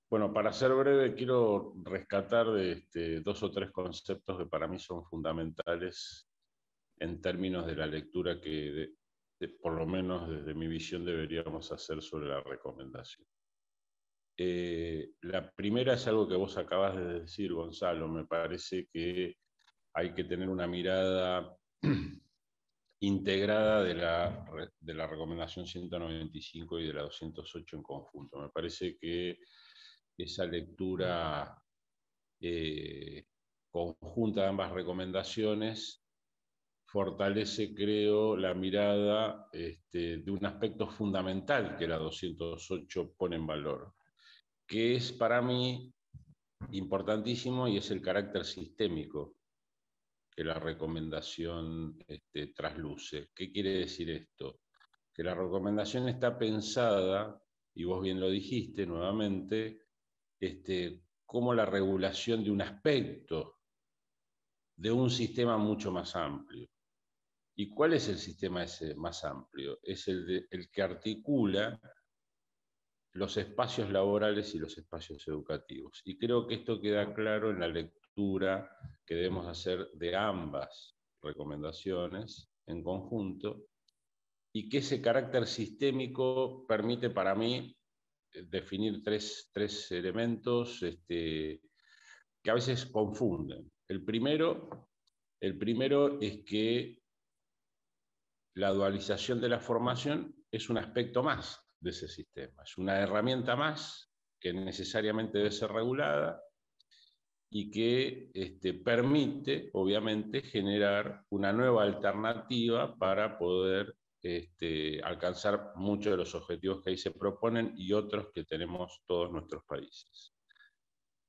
Bueno, para ser breve, quiero rescatar este dos o tres conceptos que para mí son fundamentales en términos de la lectura que por lo menos desde mi visión deberíamos hacer sobre la recomendación. Eh, la primera es algo que vos acabas de decir, Gonzalo. Me parece que hay que tener una mirada integrada de la, recomendación 195 y de la 208 en conjunto. Me parece que esa lectura eh, conjunta de ambas recomendaciones fortalece, creo, la mirada este, de un aspecto fundamental que la 208 pone en valor, que es para mí importantísimo y es el carácter sistémico que la recomendación este, trasluce. ¿Qué quiere decir esto? Que la recomendación está pensada, y vos bien lo dijiste nuevamente, este, como la regulación de un aspecto de un sistema mucho más amplio. ¿Y cuál es el sistema ese más amplio? Es el, el que articula los espacios laborales y los espacios educativos. Y creo que esto queda claro en la lectura que debemos hacer de ambas recomendaciones en conjunto y que ese carácter sistémico permite para mí eh, definir tres, elementos este, que a veces confunden. El primero, el primero es que la dualización de la formación es un aspecto más de ese sistema. Es una herramienta más que necesariamente debe ser regulada y que este, permite, obviamente, generar una nueva alternativa para poder este, alcanzar muchos de los objetivos que ahí se proponen y otros que tenemos todos nuestros países.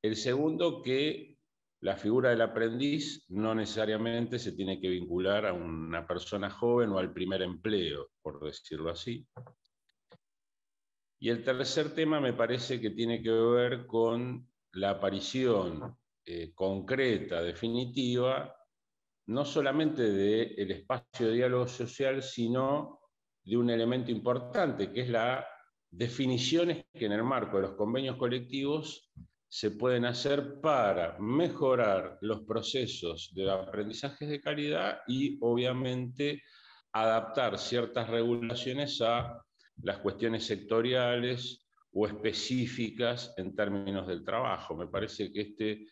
El segundo, que la figura del aprendiz no necesariamente se tiene que vincular a una persona joven o al primer empleo, por decirlo así, y el tercer tema me parece que tiene que ver con la aparición eh, concreta, definitiva, no solamente del espacio de diálogo social, sino de un elemento importante, que es las definiciones que en el marco de los convenios colectivos se pueden hacer para mejorar los procesos de aprendizajes de calidad y obviamente adaptar ciertas regulaciones a las cuestiones sectoriales o específicas en términos del trabajo. Me parece que este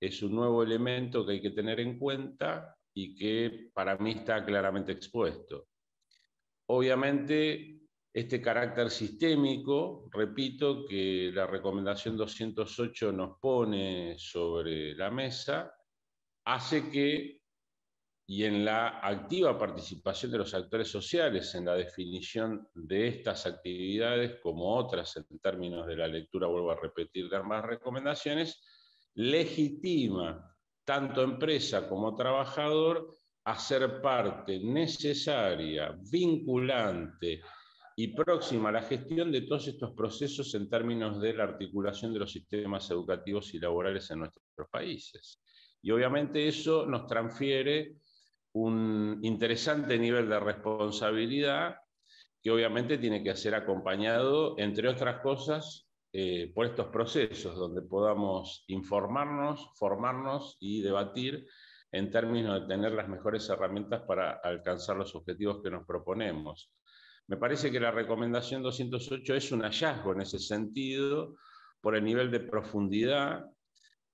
es un nuevo elemento que hay que tener en cuenta y que para mí está claramente expuesto. Obviamente, este carácter sistémico, repito, que la recomendación 208 nos pone sobre la mesa, hace que y en la activa participación de los actores sociales en la definición de estas actividades, como otras en términos de la lectura, vuelvo a repetir de más recomendaciones, legitima tanto empresa como trabajador a ser parte necesaria, vinculante y próxima a la gestión de todos estos procesos en términos de la articulación de los sistemas educativos y laborales en nuestros países. Y obviamente eso nos transfiere un interesante nivel de responsabilidad que obviamente tiene que ser acompañado, entre otras cosas, eh, por estos procesos donde podamos informarnos, formarnos y debatir en términos de tener las mejores herramientas para alcanzar los objetivos que nos proponemos. Me parece que la recomendación 208 es un hallazgo en ese sentido, por el nivel de profundidad,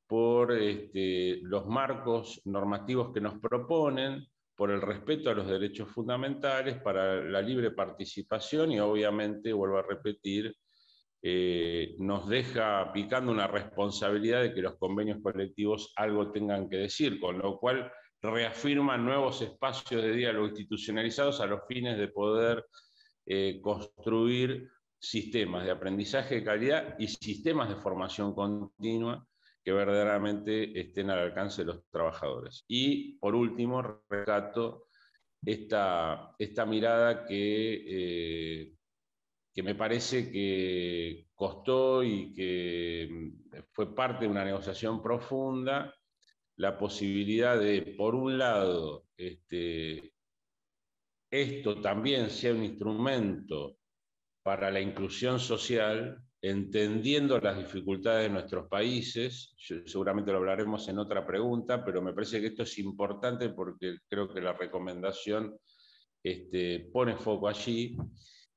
por este, los marcos normativos que nos proponen, por el respeto a los derechos fundamentales, para la libre participación y obviamente, vuelvo a repetir, eh, nos deja picando una responsabilidad de que los convenios colectivos algo tengan que decir, con lo cual reafirma nuevos espacios de diálogo institucionalizados a los fines de poder eh, construir sistemas de aprendizaje de calidad y sistemas de formación continua que verdaderamente estén al alcance de los trabajadores. Y por último, recato esta, esta mirada que, eh, que me parece que costó y que eh, fue parte de una negociación profunda, la posibilidad de, por un lado, este, esto también sea un instrumento para la inclusión social entendiendo las dificultades de nuestros países, seguramente lo hablaremos en otra pregunta, pero me parece que esto es importante porque creo que la recomendación este, pone foco allí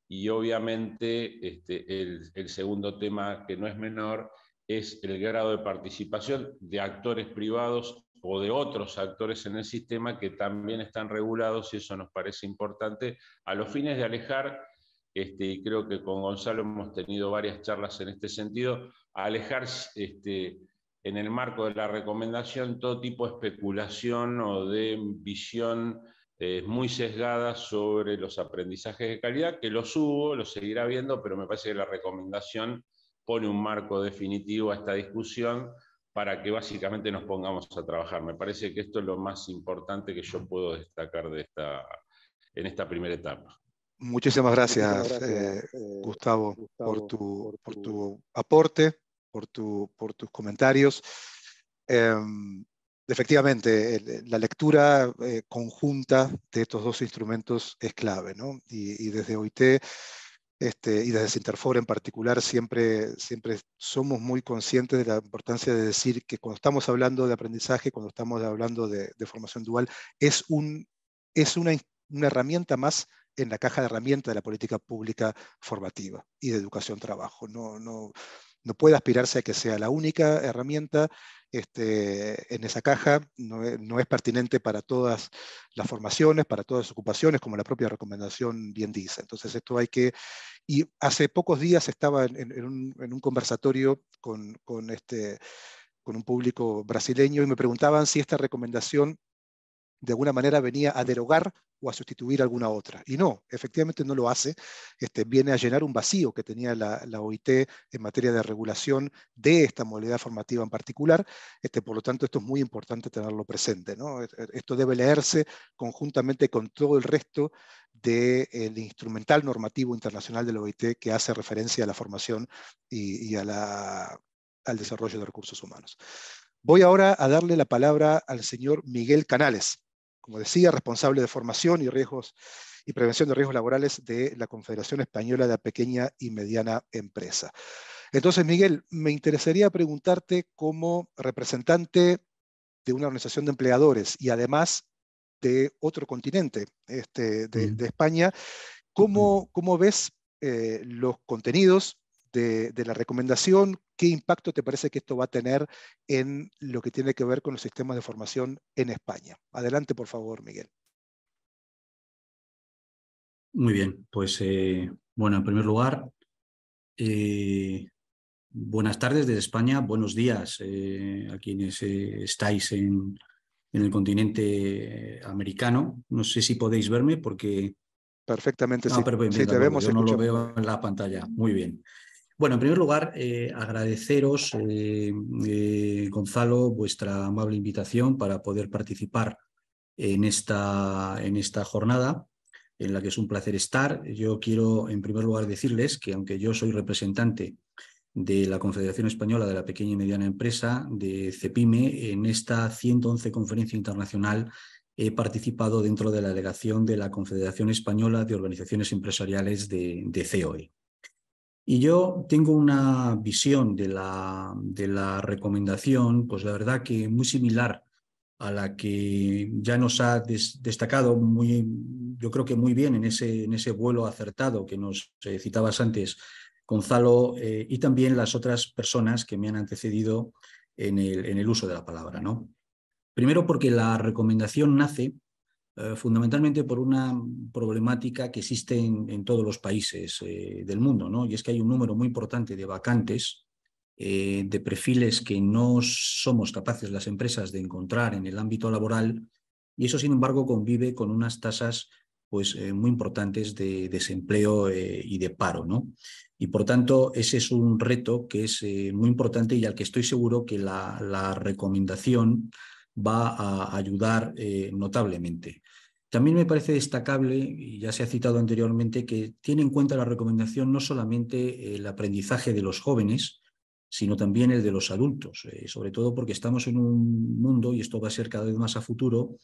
y obviamente este, el, el segundo tema que no es menor es el grado de participación de actores privados o de otros actores en el sistema que también están regulados, y eso nos parece importante, a los fines de alejar este, y creo que con Gonzalo hemos tenido varias charlas en este sentido, alejar este, en el marco de la recomendación todo tipo de especulación o de visión eh, muy sesgada sobre los aprendizajes de calidad, que los hubo, los seguirá viendo, pero me parece que la recomendación pone un marco definitivo a esta discusión para que básicamente nos pongamos a trabajar. Me parece que esto es lo más importante que yo puedo destacar de esta, en esta primera etapa. Muchísimas gracias, eh, eh, Gustavo, por tu, por tu, aporte, por, tu, por, tus comentarios. Em, efectivamente, la lectura eh, conjunta de estos dos instrumentos es clave, ¿no? Y, desde OIT este, y desde Sinterfor en particular, siempre, siempre somos muy conscientes de la importancia de decir que cuando estamos hablando de aprendizaje, cuando estamos hablando de, formación dual, es, un, es una, una herramienta más en la caja de herramientas de la política pública formativa y de educación-trabajo. No, no, no puede aspirarse a que sea la única herramienta este, en esa caja, no, es pertinente para todas las formaciones, para todas las ocupaciones, como la propia recomendación bien dice. Entonces esto hay que... Y hace pocos días estaba en, un, conversatorio con, este, con un público brasileño y me preguntaban si esta recomendación de alguna manera venía a derogar o a sustituir alguna otra. Y no, efectivamente no lo hace, este, viene a llenar un vacío que tenía la, OIT en materia de regulación de esta modalidad formativa en particular. Este, por lo tanto, esto es muy importante tenerlo presente. E, e, esto debe leerse conjuntamente con todo el resto del instrumental normativo internacional de la OIT que hace referencia a la formación y, al desarrollo de recursos humanos. Voy ahora a darle la palabra al señor Miguel Canales como decía, responsable de formación y riesgos y prevención de riesgos laborales de la Confederación Española de Pequeña y Mediana Empresa. Entonces, Miguel, me interesaría preguntarte como representante de una organización de empleadores y además de otro continente, este, de, España, ¿cómo, cómo ves eh, los contenidos de, la recomendación, ¿qué impacto te parece que esto va a tener en lo que tiene que ver con los sistemas de formación en España? Adelante, por favor, Miguel. Muy bien, pues eh, bueno, en primer lugar, eh, buenas tardes desde España, buenos días eh, a quienes estáis en, el continente americano. No sé si podéis verme porque... Perfectamente, ah, sí. te vemos. no lo veo en la pantalla. Muy bien. Bueno, en primer lugar, eh, agradeceros, eh, eh, Gonzalo, vuestra amable invitación para poder participar en esta, en esta jornada, en la que es un placer estar. Yo quiero, en primer lugar, decirles que aunque yo soy representante de la Confederación Española de la Pequeña y Mediana Empresa, de CEPIME. En esta 111 conferencia internacional he participado dentro de la delegación de la Confederación Española de Organizaciones Empresariales de, de COE. Y yo tengo una visión de la, de la recomendación, pues la verdad que muy similar a la que ya nos ha destacado muy, yo creo que muy bien en ese, en ese vuelo acertado que nos eh, citabas antes, Gonzalo, eh, y también las otras personas que me han antecedido en el, en el uso de la palabra. ¿no? Primero porque la recomendación nace eh, fundamentalmente por una problemática que existe en, todos los países eh, del mundo, ¿no? Y es que hay un número muy importante de vacantes, eh, de perfiles que no somos capaces las empresas de encontrar en el ámbito laboral, y eso, sin embargo, convive con unas tasas pues, muy importantes de desempleo y de paro, ¿no? Y por tanto, ese es un reto que es muy importante y al que estoy seguro que la, recomendación va a ayudar notablemente. También me parece destacable, y ya se ha citado anteriormente, que tiene en cuenta la recomendación no solamente el aprendizaje de los jóvenes, sino también el de los adultos, eh, sobre todo porque estamos en un mundo, y esto va a ser cada vez más a futuro,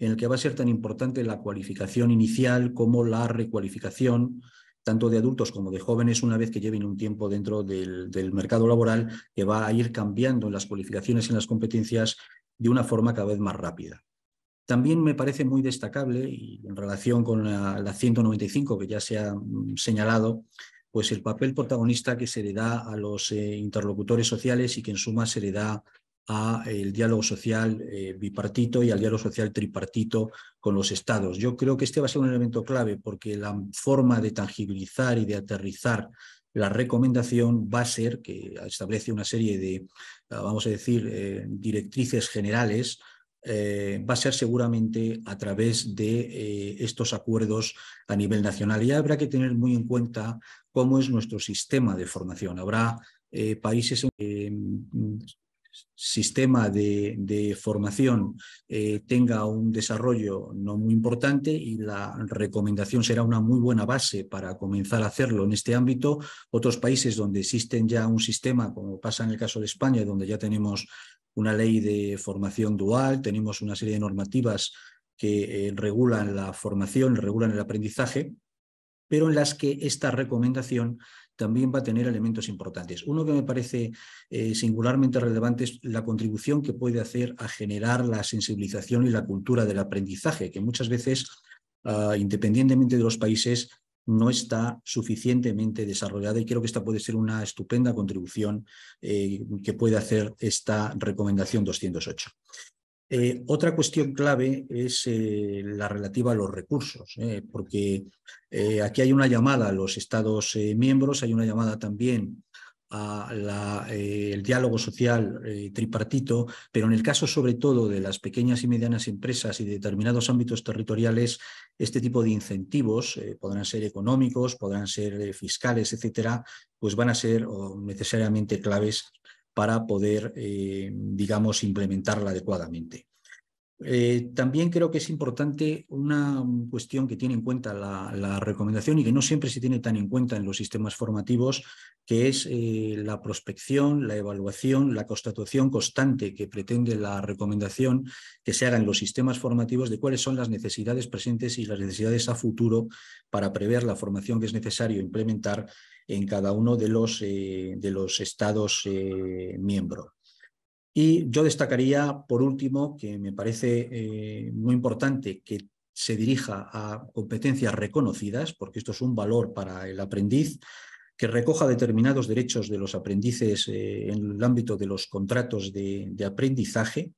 en el que va a ser tan importante la cualificación inicial como la recualificación, tanto de adultos como de jóvenes, una vez que lleven un tiempo dentro del, del mercado laboral, que va a ir cambiando en las cualificaciones y en las competencias de una forma cada vez más rápida. También me parece muy destacable, y en relación con la, 195 que ya se ha mm, señalado, pues el papel protagonista que se le da a los eh, interlocutores sociales y que en suma se le da al diálogo social eh, bipartito y al diálogo social tripartito con los estados. Yo creo que este va a ser un elemento clave porque la forma de tangibilizar y de aterrizar la recomendación va a ser que establece una serie de, ah, vamos a decir, eh, directrices generales eh, va a ser seguramente a través de eh, estos acuerdos a nivel nacional. Y habrá que tener muy en cuenta cómo es nuestro sistema de formación. Habrá eh, países en mm, sistema de, formación eh, tenga un desarrollo no muy importante y la recomendación será una muy buena base para comenzar a hacerlo en este ámbito. Otros países donde existen ya un sistema, como pasa en el caso de España, donde ya tenemos una ley de formación dual, tenemos una serie de normativas que eh, regulan la formación, regulan el aprendizaje, pero en las que esta recomendación también va a tener elementos importantes. Uno que me parece eh, singularmente relevante es la contribución que puede hacer a generar la sensibilización y la cultura del aprendizaje, que muchas veces, ah, independientemente de los países, no está suficientemente desarrollada y creo que esta puede ser una estupenda contribución eh, que puede hacer esta recomendación 208. Eh, otra cuestión clave es eh, la relativa a los recursos, eh, porque aquí hay una llamada a los Estados miembros, hay una llamada también al diálogo social tripartito, pero en el caso sobre todo de las pequeñas y medianas empresas y determinados ámbitos territoriales, este tipo de incentivos podrán ser económicos, podrán ser fiscales, etcétera, pues van a ser necesariamente claves para poder, eh, digamos, implementarla adecuadamente. Eh, también creo que es importante una cuestión que tiene en cuenta la, recomendación y que no siempre se tiene tan en cuenta en los sistemas formativos, que es eh, la prospección, la evaluación, la constatación constante que pretende la recomendación que se haga en los sistemas formativos de cuáles son las necesidades presentes y las necesidades a futuro para prever la formación que es necesario implementar en cada uno de los, eh, de los estados eh, miembros. Y yo destacaría, por último, que me parece eh, muy importante que se dirija a competencias reconocidas, porque esto es un valor para el aprendiz, que recoja determinados derechos de los aprendices en el ámbito de los contratos de, aprendizaje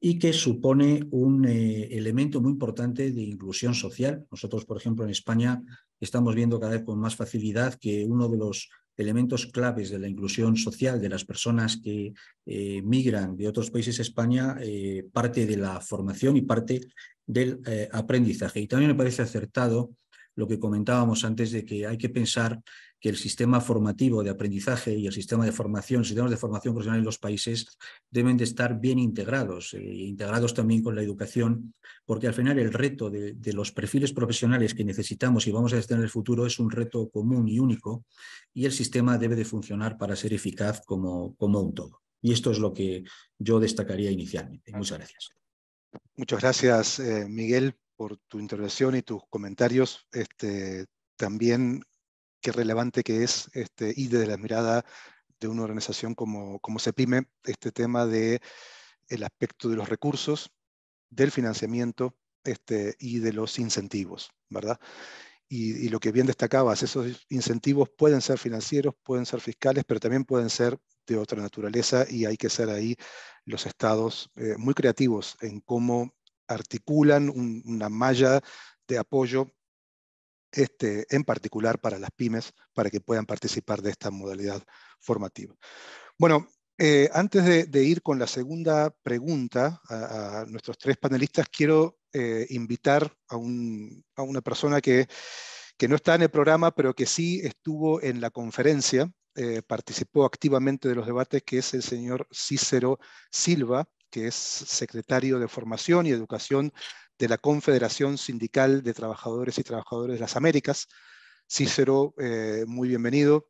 y que supone un elemento muy importante de inclusión social. Nosotros, por ejemplo, en España estamos viendo cada vez con más facilidad que uno de los elementos claves de la inclusión social de las personas que eh, migran de otros países a España eh, parte de la formación y parte del eh, aprendizaje. Y también me parece acertado lo que comentábamos antes de que hay que pensar que el sistema formativo de aprendizaje y el sistema de formación, sistemas de formación profesional en los países deben de estar bien integrados, eh, integrados también con la educación, porque al final el reto de, los perfiles profesionales que necesitamos y vamos a tener en el futuro es un reto común y único, y el sistema debe de funcionar para ser eficaz como, como un todo. Y esto es lo que yo destacaría inicialmente. Muchas gracias. Muchas gracias, eh, Miguel, por tu intervención y tus comentarios. Este, también qué relevante que es, este, y desde la mirada de una organización como, como CEPIME, este tema del el aspecto de los recursos, del financiamiento este, y de los incentivos, ¿verdad? Y, lo que bien destacabas, esos incentivos pueden ser financieros, pueden ser fiscales, pero también pueden ser de otra naturaleza y hay que ser ahí los estados eh, muy creativos en cómo articulan una malla de apoyo este, en particular para las pymes, para que puedan participar de esta modalidad formativa. Bueno, eh, antes de, ir con la segunda pregunta a, nuestros tres panelistas, quiero eh, invitar a, una persona que, que, no está en el programa, pero que sí estuvo en la conferencia, eh, participó activamente de los debates, que es el señor Cícero Silva, que es secretario de Formación y Educación de la Confederación Sindical de Trabajadores y Trabajadores de las Américas. Cícero, eh, muy bienvenido.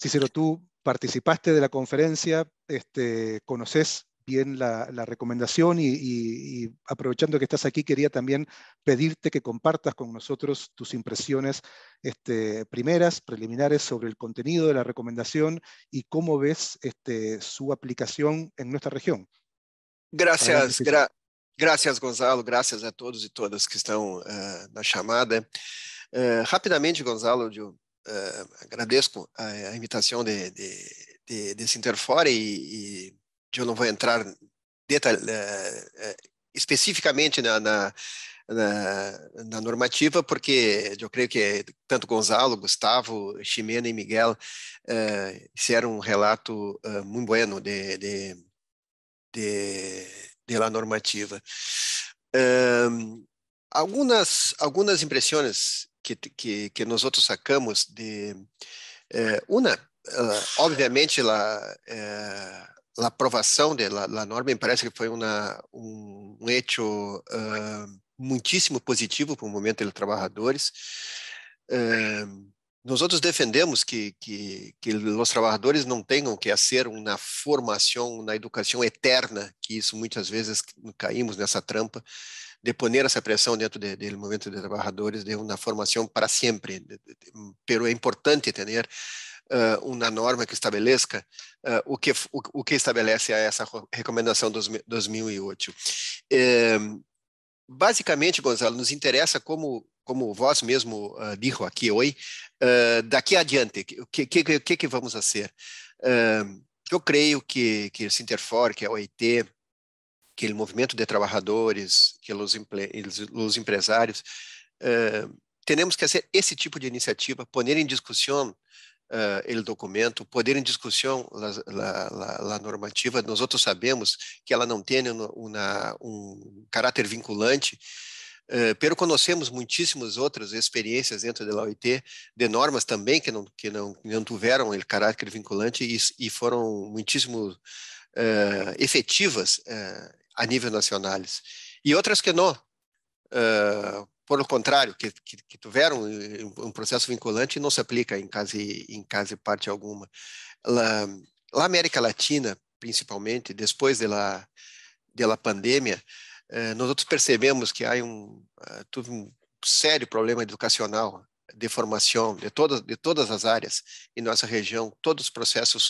Cícero, tú participaste de la conferencia, este, conoces bien la, recomendación y, aprovechando que estás aquí, quería también pedirte que compartas con nosotros tus impresiones este, primeras, preliminares sobre el contenido de la recomendación y cómo ves este, su aplicación en nuestra región. Gracias, gracias. Graças, Gonzalo. Graças a todos e todas que estão uh, na chamada. Uh, rapidamente, Gonzalo, eu, uh, agradeço a, a invitação de, de, de, desse Interfore e, e eu não vou entrar especificamente na, na, na, na, normativa, porque eu creio que tanto Gonzalo, Gustavo, Ximena e Miguel fizeram um relato muito bueno de, de da normativa. Um, algumas algumas impressões que, que, que nós outros sacamos de eh, uma uh, eh, obviamente la eh, aprovação da la, norma me parece que foi uma um, um hecho uh, eh, muitíssimo positivo para o momento dos trabalhadores uh, outros defendemos que, que, que os trabalhadores não tenham que ser uma formação, uma educação eterna, que isso muitas vezes caímos nessa trampa, de poner essa pressão dentro do de, de movimento de trabalhadores de uma formação para sempre. Mas é importante ter Uh, uma norma que estabeleça uh, o, que, o, o, que estabelece essa recomendação dos, 2008. É, eh, basicamente, Gonzalo, nos interessa como como vós mesmo uh, ah, dijo aqui hoje, uh, ah, daqui adiante, o que, que, que, que vamos fazer? Uh, ah, eu creio que, que o Sinterfor, que a OIT, que o movimento de trabalhadores, que os, os empresários, uh, temos que fazer esse tipo de iniciativa, pôr em discussão uh, o documento, pôr em discussão a normativa. Nós outros sabemos que ela não tem um caráter vinculante, Uh, pero conhecemos muitíssimas outras experiências dentro da OIT, de normas também que não, que não, não tiveram caráter vinculante e, e foram muitíssimo uh, efetivas uh, a nível nacionais. E outras que não, uh, pelo contrário, que, que, que tiveram um, um, processo vinculante e não se aplica em caso, em caso parte alguma. Na América Latina, principalmente, depois da de la, de la pandemia, é, nós outros percebemos que há um, é, um sério problema educacional de formação de todas de todas as áreas em nossa região, todos os processos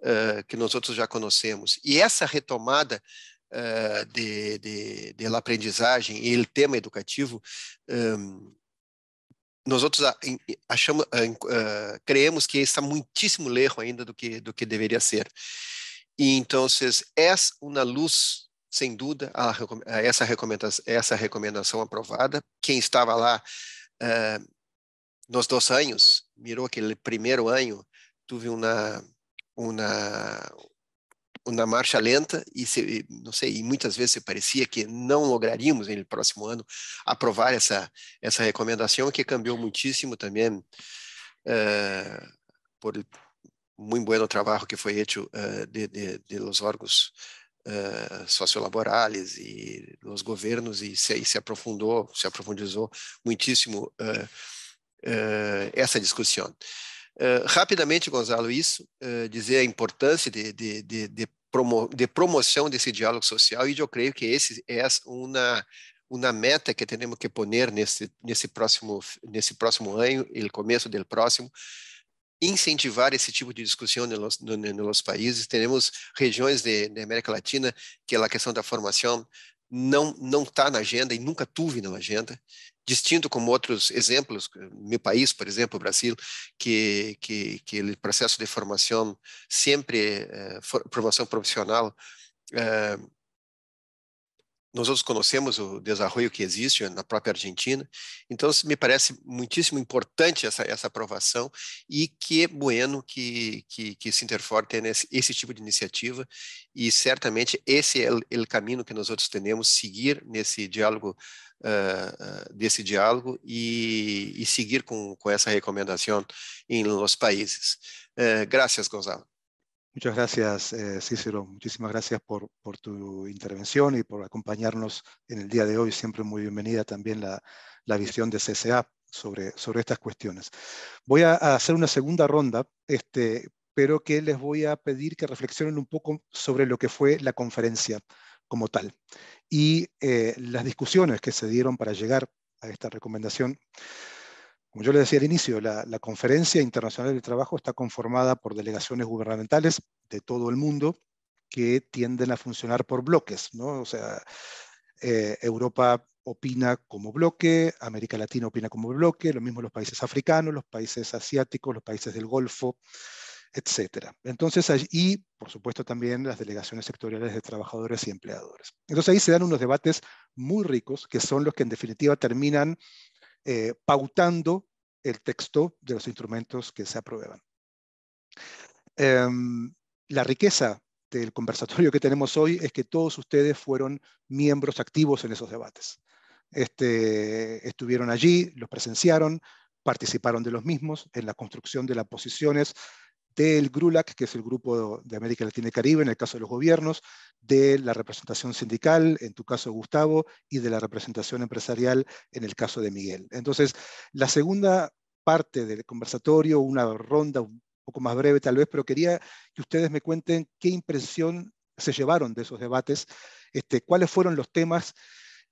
uh, que nós outros já conhecemos. E essa retomada uh, de, de, de aprendizagem e o tema educativo um, nós outros achamos, uh, creemos que está muitíssimo lerro ainda do que do que deveria ser. E então, é uma luz sem dúvida, a, a eh, essa, recomendação, essa recomendação aprovada. Quem estava lá uh, nos dois anos, mirou aquele primeiro ano, tive uma, uma, uma marcha lenta e, se, não sei, e muitas vezes se parecia que não lograríamos no próximo ano aprovar essa, essa recomendação, que cambiou muitíssimo também uh, por muito bom trabalho que foi feito uh, de, de, de los órgãos eh, sociolaborales e nos governos e se, e se aprofundou, se aprofundizou muitíssimo uh, uh, essa discussão. rapidamente, Gonzalo, isso, dizer a importância de, de, de, de, promo, de, promoção desse diálogo social, e eu creio que esse é uma uma meta que temos que pôr nesse nesse próximo nesse próximo ano, e começo do próximo, incentivar esse tipo de discussão nos, no, nos países. Temos regiões de, de América Latina que a questão da formação não não está na agenda e nunca teve na agenda, distinto como outros exemplos, meu país, por exemplo, o Brasil, que que que o processo de formação sempre eh, for, formação profissional eh, nós outros conhecemos o desarrollo que existe na própria Argentina. Então, me parece muitíssimo importante essa, essa aprovação e que é bueno que, que, que Sinterfor tenha esse, esse, tipo de iniciativa e certamente esse é o é caminho que nós outros temos seguir nesse diálogo uh, desse diálogo e, e seguir com, com essa recomendação em los países. Uh, eh, graças, Gonzalo. Muchas gracias, eh, Cícero. Muchísimas gracias por, tu intervención y por acompañarnos en el día de hoy. Siempre muy bienvenida también la, visión de CSA sobre, sobre, estas cuestiones. Voy a, hacer una segunda ronda, este, pero que les voy a pedir que reflexionen un poco sobre lo que fue la conferencia como tal y eh, las discusiones que se dieron para llegar a esta recomendación. Como yo le decía al inicio, la, Conferencia Internacional del Trabajo está conformada por delegaciones gubernamentales de todo el mundo que tienden a funcionar por bloques, O sea, eh, Europa opina como bloque, América Latina opina como bloque, lo mismo los países africanos, los países asiáticos, los países del Golfo, etc. Entonces, y por supuesto también las delegaciones sectoriales de trabajadores y empleadores. Entonces ahí se dan unos debates muy ricos que son los que en definitiva terminan eh, pautando el texto de los instrumentos que se aprueban. Em, la riqueza del conversatorio que tenemos hoy es que todos ustedes fueron miembros activos en esos debates. Este, estuvieron allí, los presenciaron, participaron de los mismos en la construcción de las posiciones del GRULAC, que es el Grupo de América Latina y Caribe, en el caso de los gobiernos, de la representación sindical, en tu caso Gustavo, y de la representación empresarial, en el caso de Miguel. Entonces, la segunda parte del conversatorio, una ronda un poco más breve tal vez, pero quería que ustedes me cuenten qué impresión se llevaron de esos debates, este, cuáles fueron los temas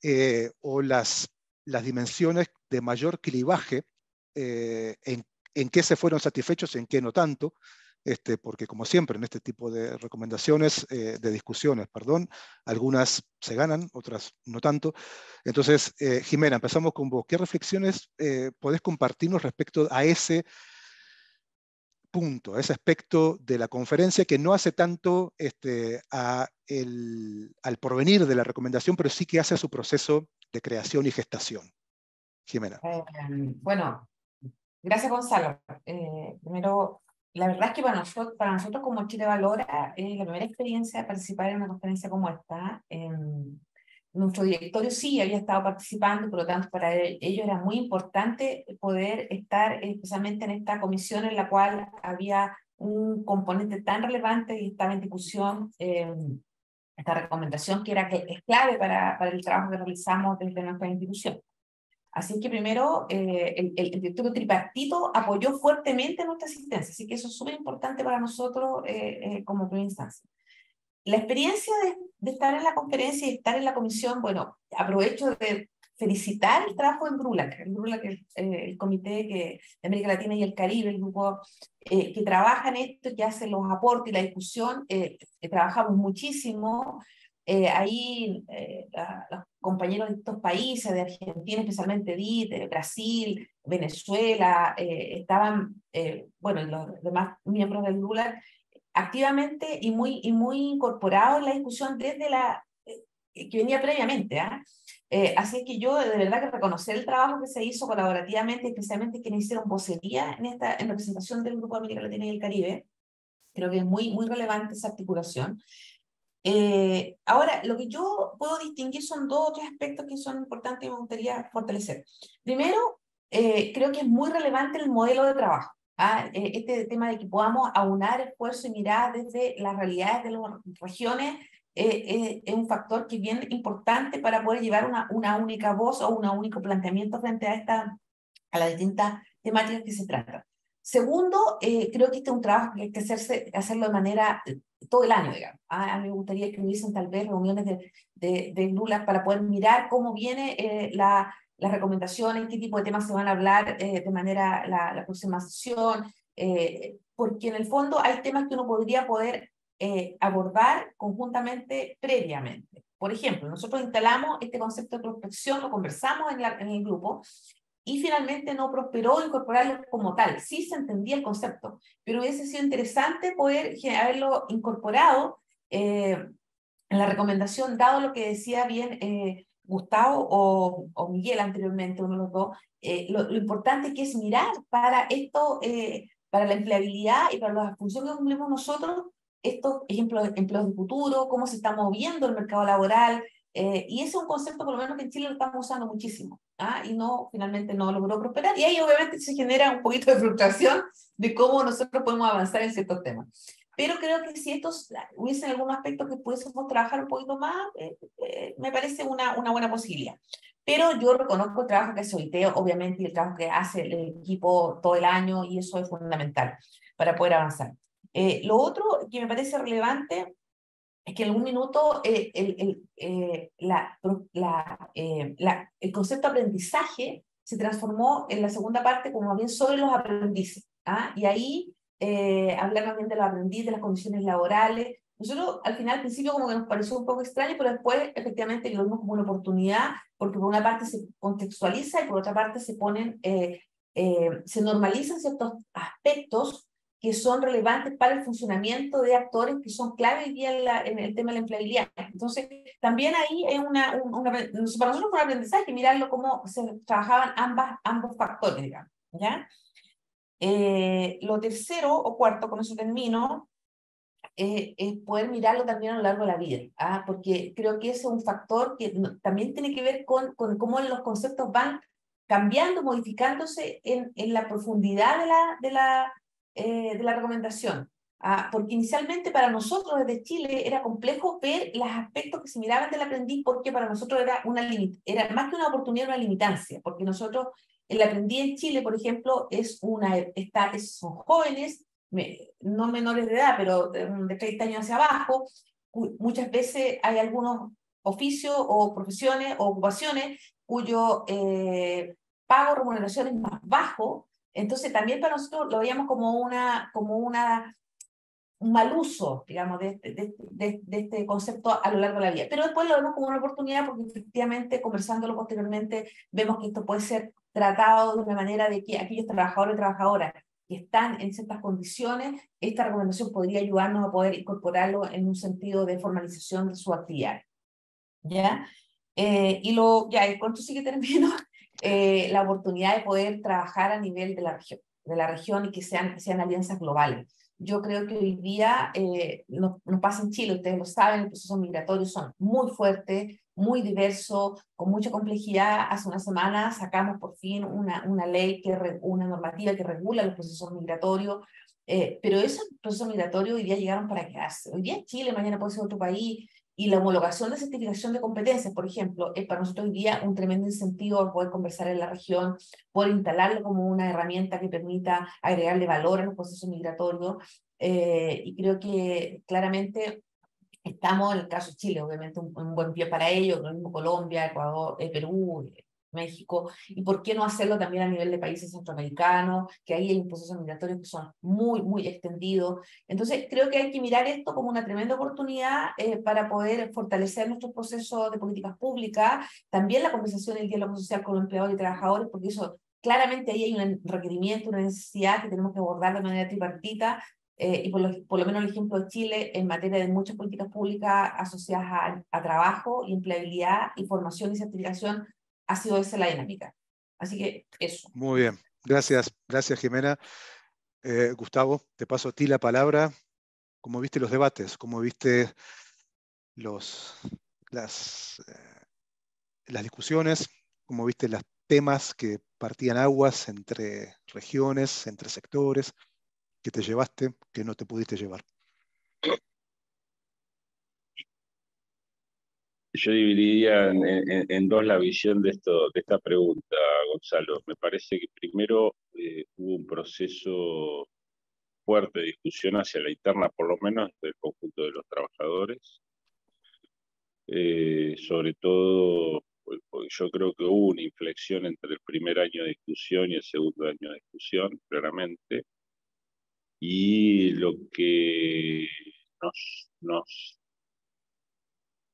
eh, o las, las dimensiones de mayor clivaje eh, en en qué se fueron satisfechos y en qué no tanto, este, porque como siempre en este tipo de recomendaciones, eh, de discusiones, perdón, algunas se ganan, otras no tanto. Entonces, eh, Jimena, empezamos con vos. ¿Qué reflexiones eh, podés compartirnos respecto a ese punto, a ese aspecto de la conferencia que no hace tanto este, al provenir de la recomendación, pero sí que hace a su proceso de creación y gestación? Jimena. bueno, Gracias, Gonzalo. Eh, primero, la verdad es que para nosotros, para nosotros como Chile Valora, es la primera experiencia de participar en una conferencia como esta. Em, nuestro directorio sí había estado participando, por lo tanto, para e-, ellos era muy importante poder estar especialmente en esta comisión en la cual había un componente tan relevante y estaba en discusión em, esta recomendación que era es clave para el trabajo que realizamos desde nuestra institución. Así que primero, eh, el, el, tripartito apoyó fuertemente nuestra asistencia, así que eso es súper importante para nosotros eh, eh, como primera instancia. La experiencia de, estar en la conferencia y estar en la comisión, bueno, aprovecho de felicitar el trabajo en Brulac, el Brulac el comité de América Latina y el Caribe, el grupo que trabaja en esto, que hace los aportes y la discusión, trabajamos muchísimo. ahí los compañeros de estos países, de Argentina, especialmente de Brasil, Venezuela, eh, estaban, eh, bueno, los demás miembros del Lula, activamente y muy, y muy incorporados en la discusión desde la eh, que venía previamente. ¿ah? así que yo de verdad que reconocer el trabajo que se hizo colaborativamente, especialmente quienes hicieron vocería en esta en representación del Grupo América Latina y el Caribe, creo que es muy, muy relevante esa articulación. Eh, ahora, lo que yo puedo distinguir son dos o tres aspectos que son importantes y me gustaría fortalecer. Primero, eh, creo que es muy relevante el modelo de trabajo. ¿ah? Eh, este tema de que podamos aunar esfuerzo y mirar desde las realidades de las regiones es un factor que es bien importante para poder llevar una, una única voz o un único planteamiento frente a, esta, a las distintas temáticas que se tratan. Segundo, creo que este es un trabajo que hay que hacerse, hacerlo de manera todo el año, digamos. Ah, a, mí me gustaría que hubiesen tal vez reuniones de, de, de para poder mirar cómo viene eh, la, las recomendaciones, qué tipo de temas se van a hablar eh, de manera la, la próxima sesión, eh, porque en el fondo hay temas que uno podría poder abordar conjuntamente previamente. Por ejemplo, nosotros instalamos este concepto de prospección, lo conversamos en, la, en el grupo, y finalmente no prosperó incorporarlo como tal. Sí se entendía el concepto, pero hubiese sido interesante poder haberlo incorporado eh, en la recomendación, dado lo que decía bien eh, Gustavo o, Miguel anteriormente, uno de los dos, eh, lo, importante que es mirar para esto, para la empleabilidad y para las funciones que cumplimos nosotros, estos ejemplos empleos de futuro, cómo se está moviendo el mercado laboral, y ese es un concepto por lo menos que en Chile lo estamos usando muchísimo. ¿ah? y no, finalmente no logró prosperar. Y ahí obviamente se genera un poquito de frustración de cómo nosotros podemos avanzar en ciertos temas. Pero creo que si estos ah, hubiesen algún aspecto que pudiésemos trabajar un poquito más, eh, eh, me parece una, una buena posibilidad. Pero yo reconozco el trabajo que hace OIT, obviamente, y el trabajo que hace el equipo todo el año, y eso es fundamental para poder avanzar. Eh, lo otro que me parece relevante es que en algún minuto eh, el, el, eh, la, la, eh, la, el concepto de aprendizaje se transformó en la segunda parte como bien sobre los aprendices. ¿ah? Y ahí hablar también de los aprendices, de las condiciones laborales. Nosotros al final, al principio, como que nos pareció un poco extraño, pero después efectivamente lo vimos como una oportunidad, porque por una parte se contextualiza y por otra parte se ponen, se normalizan ciertos aspectos que son relevantes para el funcionamiento de actores que son clave en, el tema de la empleabilidad. Entonces, también ahí es una, para nosotros fue un aprendizaje mirarlo cómo se trabajaban ambas, ambos factores, digamos. ¿ya? Eh, lo tercero o cuarto, con eso termino, eh, es poder mirarlo también a lo largo de la vida, ¿ah? porque creo que ese es un factor que también tiene que ver con, con cómo los conceptos van cambiando, modificándose en, en la profundidad de la, de la, eh, de la recomendación, ah, porque inicialmente para nosotros desde Chile era complejo ver los aspectos que se miraban del aprendiz, porque para nosotros era, una era más que una oportunidad, una limitancia, porque nosotros, el aprendiz en Chile, por ejemplo, es una, e, está, son jóvenes, no menores de edad, pero em, de 30 años hacia abajo, muchas veces hay algunos oficios o profesiones o ocupaciones cuyo eh, pago remuneración es más bajo entonces también para nosotros lo veíamos como, una, como una, un mal uso, digamos, de, este, este, de, de, este concepto a lo largo de la vida. Pero después lo vemos como una oportunidad porque efectivamente, conversándolo posteriormente, vemos que esto puede ser tratado de una manera de que aquellos trabajadores y trabajadoras que están en ciertas condiciones, esta recomendación podría ayudarnos a poder incorporarlo en un sentido de formalización de su actividad. ¿Ya? Eh, y lo, ya, el cuento sigue que eh, la oportunidad de poder trabajar a nivel de la región, de la región y que sean, sean alianzas globales. Yo creo que hoy día eh, nos, pasa en Chile, ustedes lo saben, los procesos migratorios son muy fuertes, muy diversos, con mucha complejidad. Hace una semana sacamos por fin una, una ley, que una normativa que regula los procesos migratorios, eh, pero esos procesos migratorios hoy día llegaron para quedarse. Hoy día Chile, mañana puede ser otro país, y la homologación de certificación de competencias, por ejemplo, es para nosotros hoy día un tremendo incentivo poder conversar en la región, poder instalarlo como una herramienta que permita agregarle valor a los procesos migratorios. Eh, y creo que claramente estamos, en el caso de Chile, obviamente, un, buen pie para ello, lo mismo Colombia, Ecuador, eh, Perú, México, y por qué no hacerlo también a nivel de países centroamericanos, que ahí hay procesos migratorios que son muy, muy extendidos. Entonces, creo que hay que mirar esto como una tremenda oportunidad eh, para poder fortalecer nuestros procesos de políticas públicas, también la conversación del el diálogo social con empleadores y trabajadores, porque eso claramente ahí hay un requerimiento, una necesidad que tenemos que abordar de manera tripartita, eh, y por lo, por lo, menos el ejemplo de Chile en materia de muchas políticas públicas asociadas a, a, trabajo, empleabilidad y formación y certificación ha sido esa la dinámica. Así que eso. Muy bien, gracias, gracias Jimena. Eh, Gustavo, te paso a ti la palabra. ¿Cómo viste los debates? ¿Cómo viste eh, las, discusiones? ¿Cómo viste los temas que partían aguas entre regiones, entre sectores, que te llevaste, que no te pudiste llevar? yo dividiría en, dos la visión de, esto, de esta pregunta, Gonzalo. Me parece que primero eh, hubo un proceso fuerte de discusión hacia la interna, por lo menos del conjunto de los trabajadores. Eh, sobre todo, pues, yo creo que hubo una inflexión entre el primer año de discusión y el segundo año de discusión, claramente. Y lo que nos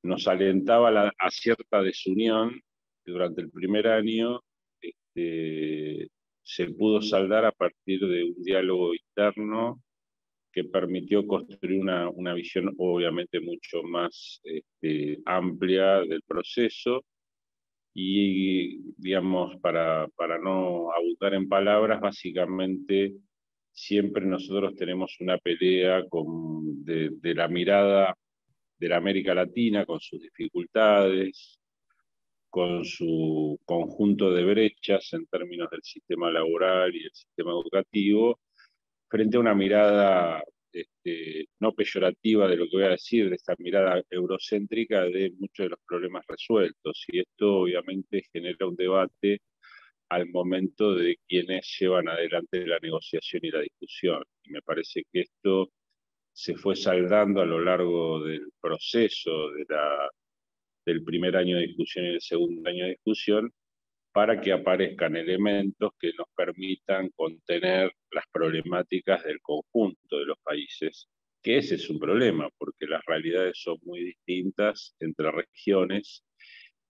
nos alentaba la, a cierta desunión durante el primer año este, se pudo saldar a partir de un diálogo interno que permitió construir una, visión obviamente mucho más este, amplia del proceso y, digamos, para, para no abundar en palabras, básicamente siempre nosotros tenemos una pelea con, de la mirada de la América Latina, con sus dificultades, con su conjunto de brechas en términos del sistema laboral y el sistema educativo, frente a una mirada este, no peyorativa de lo que voy a decir, de esta mirada eurocéntrica de muchos de los problemas resueltos. Y esto obviamente genera un debate al momento de quienes llevan adelante la negociación y la discusión. Y me parece que esto se fue saldando a lo largo del proceso del primer año de discusión y del segundo año de discusión para que aparezcan elementos que nos permitan contener las problemáticas del conjunto de los países, que ese es un problema, porque las realidades son muy distintas entre regiones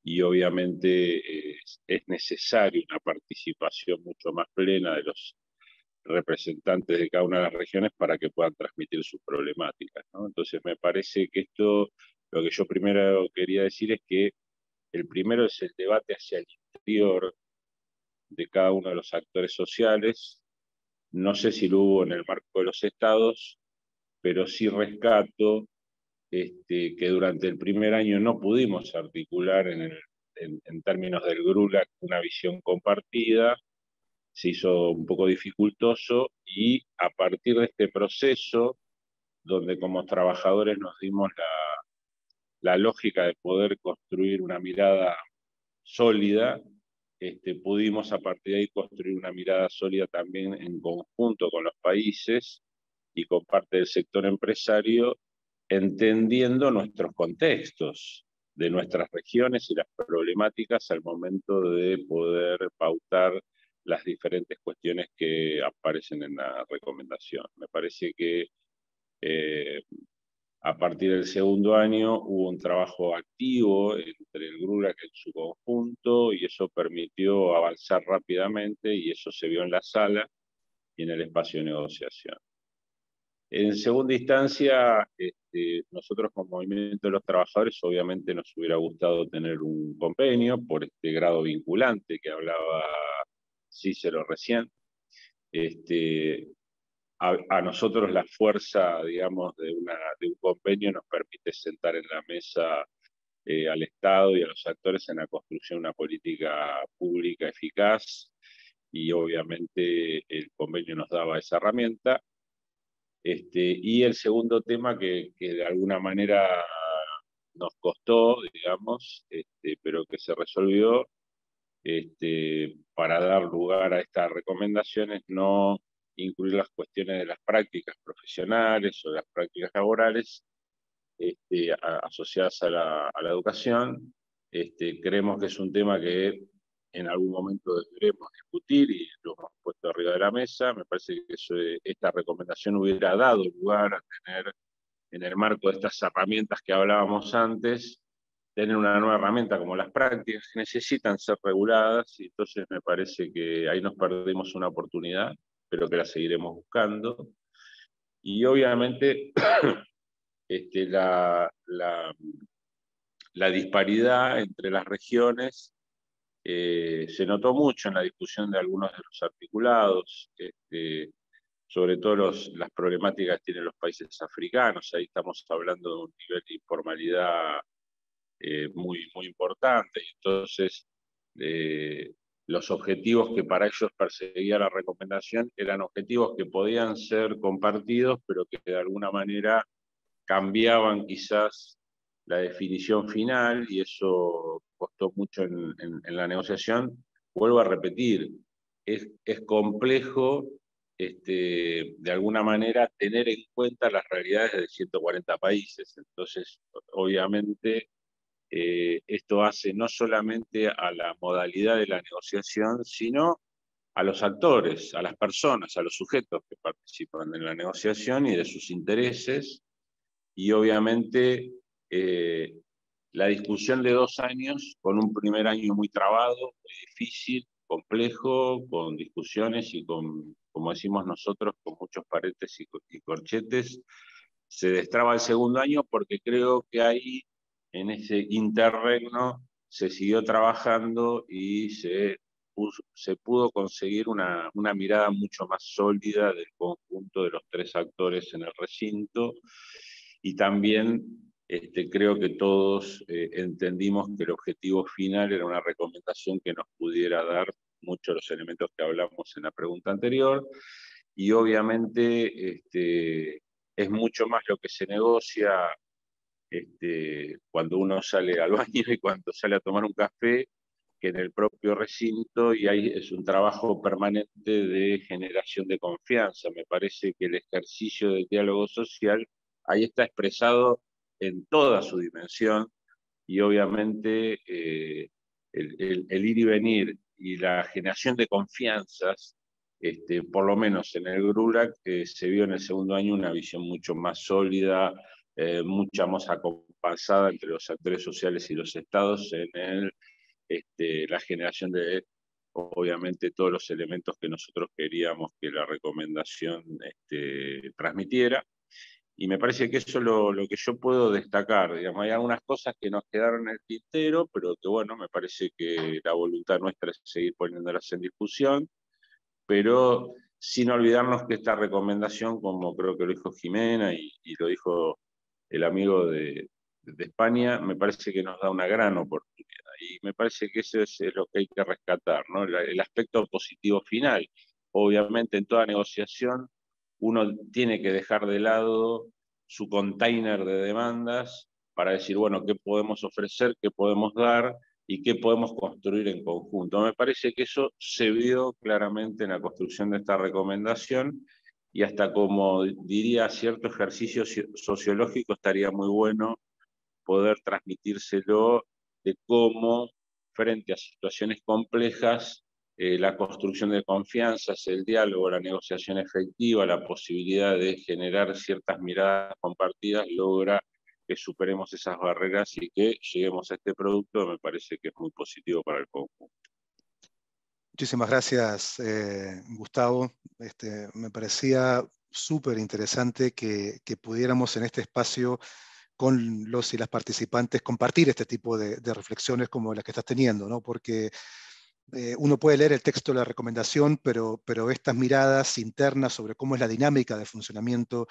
y obviamente eh, es necesaria una participación mucho más plena de los representantes de cada una de las regiones para que puedan transmitir sus problemáticas. Entonces me parece que esto, lo que yo primero quería decir es que el primero es el debate hacia el interior de cada uno de los actores sociales. No sé si lo hubo en el marco de los estados, pero sí rescato este, que durante el primer año no pudimos articular en, términos del GRULAC una visión compartida se hizo un poco dificultoso y a partir de este proceso, donde como trabajadores nos dimos la, lógica de poder construir una mirada sólida, este, pudimos a partir de ahí construir una mirada sólida también en conjunto con los países y con parte del sector empresario, entendiendo nuestros contextos de nuestras regiones y las problemáticas al momento de poder pautar las diferentes cuestiones que aparecen en la recomendación. Me parece que eh, a partir del segundo año hubo un trabajo activo entre el GRURAC en su conjunto y eso permitió avanzar rápidamente y eso se vio en la sala y en el espacio de negociación. En segunda instancia, este, nosotros como Movimiento de los Trabajadores obviamente nos hubiera gustado tener un convenio por este grado vinculante que hablaba sí, recién. Este, a, a, nosotros la fuerza, digamos, de, de un convenio nos permite sentar en la mesa eh, al Estado y a los actores en la construcción de una política pública eficaz y obviamente el convenio nos daba esa herramienta. Este, y el segundo tema que, que, de alguna manera nos costó, digamos, este, pero que se resolvió, este, para dar lugar a estas recomendaciones, no incluir las cuestiones de las prácticas profesionales o las prácticas laborales este, asociadas a la, educación. Este, creemos que es un tema que en algún momento deberemos discutir y lo hemos puesto arriba de la mesa. Me parece que eh, esta recomendación hubiera dado lugar a tener, en el marco de estas herramientas que hablábamos antes, tener una nueva herramienta como las prácticas que necesitan ser reguladas y entonces me parece que ahí nos perdimos una oportunidad, pero que la seguiremos buscando. Y obviamente este, la, la, disparidad entre las regiones eh, se notó mucho en la discusión de algunos de los articulados, este, sobre todo las problemáticas que tienen los países africanos, ahí estamos hablando de un nivel de informalidad eh, muy, muy importante. Entonces, eh, los objetivos que para ellos perseguía la recomendación eran objetivos que podían ser compartidos, pero que de alguna manera cambiaban quizás la definición final y eso costó mucho en, la negociación. Vuelvo a repetir, es, complejo este, de alguna manera tener en cuenta las realidades de 140 países. Entonces, obviamente, eh, esto hace no solamente a la modalidad de la negociación, sino a los actores, a las personas, a los sujetos que participan en la negociación y de sus intereses. Y obviamente eh, la discusión de dos años, con un primer año muy trabado, difícil, complejo, con discusiones y con, como decimos nosotros, con muchos paretes y, corchetes, se destraba el segundo año porque creo que hay en ese interregno se siguió trabajando y se, se pudo conseguir una, mirada mucho más sólida del conjunto de los tres actores en el recinto y también este, creo que todos eh, entendimos que el objetivo final era una recomendación que nos pudiera dar muchos de los elementos que hablamos en la pregunta anterior y obviamente este, es mucho más lo que se negocia este, cuando uno sale al baño y cuando sale a tomar un café, que en el propio recinto y ahí es un trabajo permanente de generación de confianza. Me parece que el ejercicio del diálogo social ahí está expresado en toda su dimensión y obviamente eh, el, ir y venir y la generación de confianzas, este, por lo menos en el GRULAC, eh, se vio en el segundo año una visión mucho más sólida, eh, mucha más compensada entre los actores sociales y los estados en el, este, la generación de, obviamente, todos los elementos que nosotros queríamos que la recomendación este, transmitiera. Y me parece que eso es lo, que yo puedo destacar. Digamos, hay algunas cosas que nos quedaron en el tintero, pero que bueno, me parece que la voluntad nuestra es seguir poniéndolas en discusión, pero sin olvidarnos que esta recomendación, como creo que lo dijo Jimena y lo dijo el amigo de, España, me parece que nos da una gran oportunidad. Y me parece que eso es lo que hay que rescatar, el, el aspecto positivo final. Obviamente en toda negociación uno tiene que dejar de lado su container de demandas para decir, bueno, qué podemos ofrecer, qué podemos dar y qué podemos construir en conjunto. Me parece que eso se vio claramente en la construcción de esta recomendación y hasta como diría cierto ejercicio sociológico estaría muy bueno poder transmitírselo de cómo frente a situaciones complejas eh, la construcción de confianzas, el diálogo, la negociación efectiva, la posibilidad de generar ciertas miradas compartidas logra que superemos esas barreras y que lleguemos a este producto, me parece que es muy positivo para el conjunto. Muchísimas gracias, eh, Gustavo. Este, me parecía súper interesante que, pudiéramos en este espacio con los y las participantes compartir este tipo de, reflexiones como las que estás teniendo, porque eh, uno puede leer el texto de la recomendación, pero, pero estas miradas internas sobre cómo es la dinámica de funcionamiento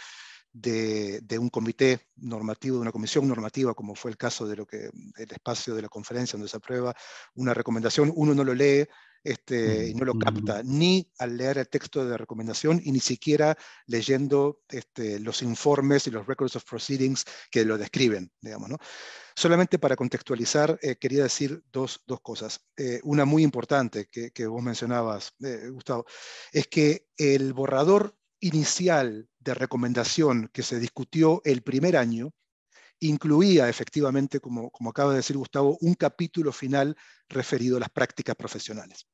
de, un comité normativo, de una comisión normativa, como fue el caso de lo que espacio de la conferencia donde se aprueba una recomendación, uno no lo lee, este, y no lo capta ni al leer el texto de recomendación y ni siquiera leyendo este, los informes y los records of proceedings que lo describen, digamos, ¿no? Solamente para contextualizar, eh, quería decir dos, cosas. Eh, una muy importante que, vos mencionabas, eh, Gustavo, es que el borrador inicial de recomendación que se discutió el primer año incluía efectivamente, como, acaba de decir Gustavo, un capítulo final referido a las prácticas profesionales.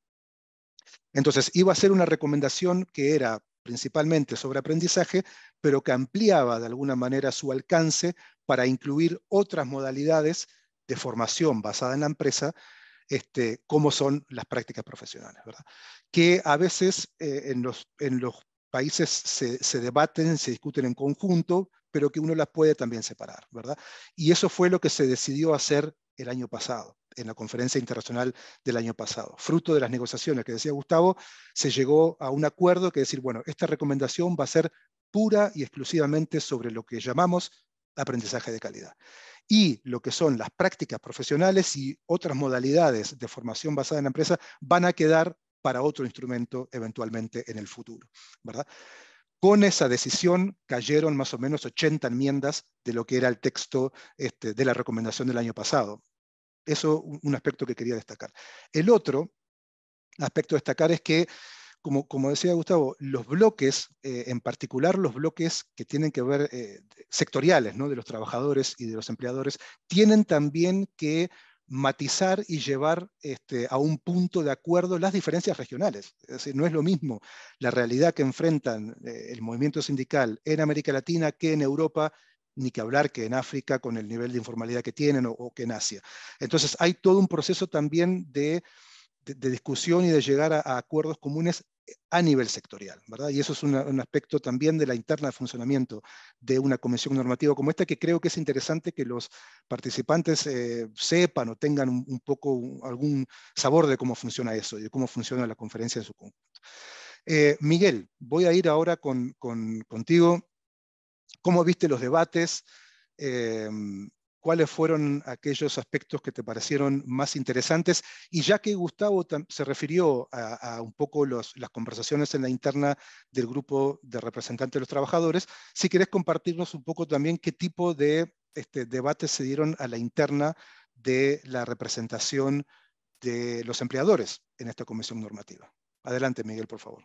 Entonces, iba a ser una recomendación que era principalmente sobre aprendizaje, pero que ampliaba de alguna manera su alcance para incluir otras modalidades de formación basada en la empresa, este, como son las prácticas profesionales, ¿verdad? que a veces eh, en, los, países se, se, debaten, se discuten en conjunto, pero que uno las puede también separar, ¿verdad? Y eso fue lo que se decidió hacer el año pasado, en la conferencia internacional del año pasado. Fruto de las negociaciones que decía Gustavo, se llegó a un acuerdo que decir, bueno, esta recomendación va a ser pura y exclusivamente sobre lo que llamamos aprendizaje de calidad. Y lo que son las prácticas profesionales y otras modalidades de formación basada en la empresa van a quedar para otro instrumento eventualmente en el futuro, ¿verdad? con esa decisión cayeron más o menos 80 enmiendas de lo que era el texto este, de la recomendación del año pasado. Eso un aspecto que quería destacar. El otro aspecto a destacar es que, como, decía Gustavo, los bloques, eh, en particular los bloques que tienen que ver eh, sectoriales, de los trabajadores y de los empleadores, tienen también que matizar y llevar este, a un punto de acuerdo las diferencias regionales. no es lo mismo la realidad que enfrentan eh, el movimiento sindical en América Latina que en Europa, ni que hablar que en África con el nivel de informalidad que tienen o, que en Asia. Entonces hay todo un proceso también de, discusión y de llegar a acuerdos comunes a nivel sectorial, ¿verdad? Y eso es un aspecto también de la interna de funcionamiento de una comisión normativa como esta, que creo que es interesante que los participantes eh, sepan o tengan un, poco algún sabor de cómo funciona eso y de cómo funciona la conferencia en su conjunto. Eh, Miguel, voy a ir ahora con, con, contigo. ¿Cómo viste los debates? Eh, cuáles fueron aquellos aspectos que te parecieron más interesantes. Y ya que Gustavo se refirió a, un poco las conversaciones en la interna del grupo de representantes de los trabajadores, si querés compartirnos un poco también qué tipo de este, debates se dieron a la interna de la representación de los empleadores en esta comisión normativa. Adelante, Miguel, por favor.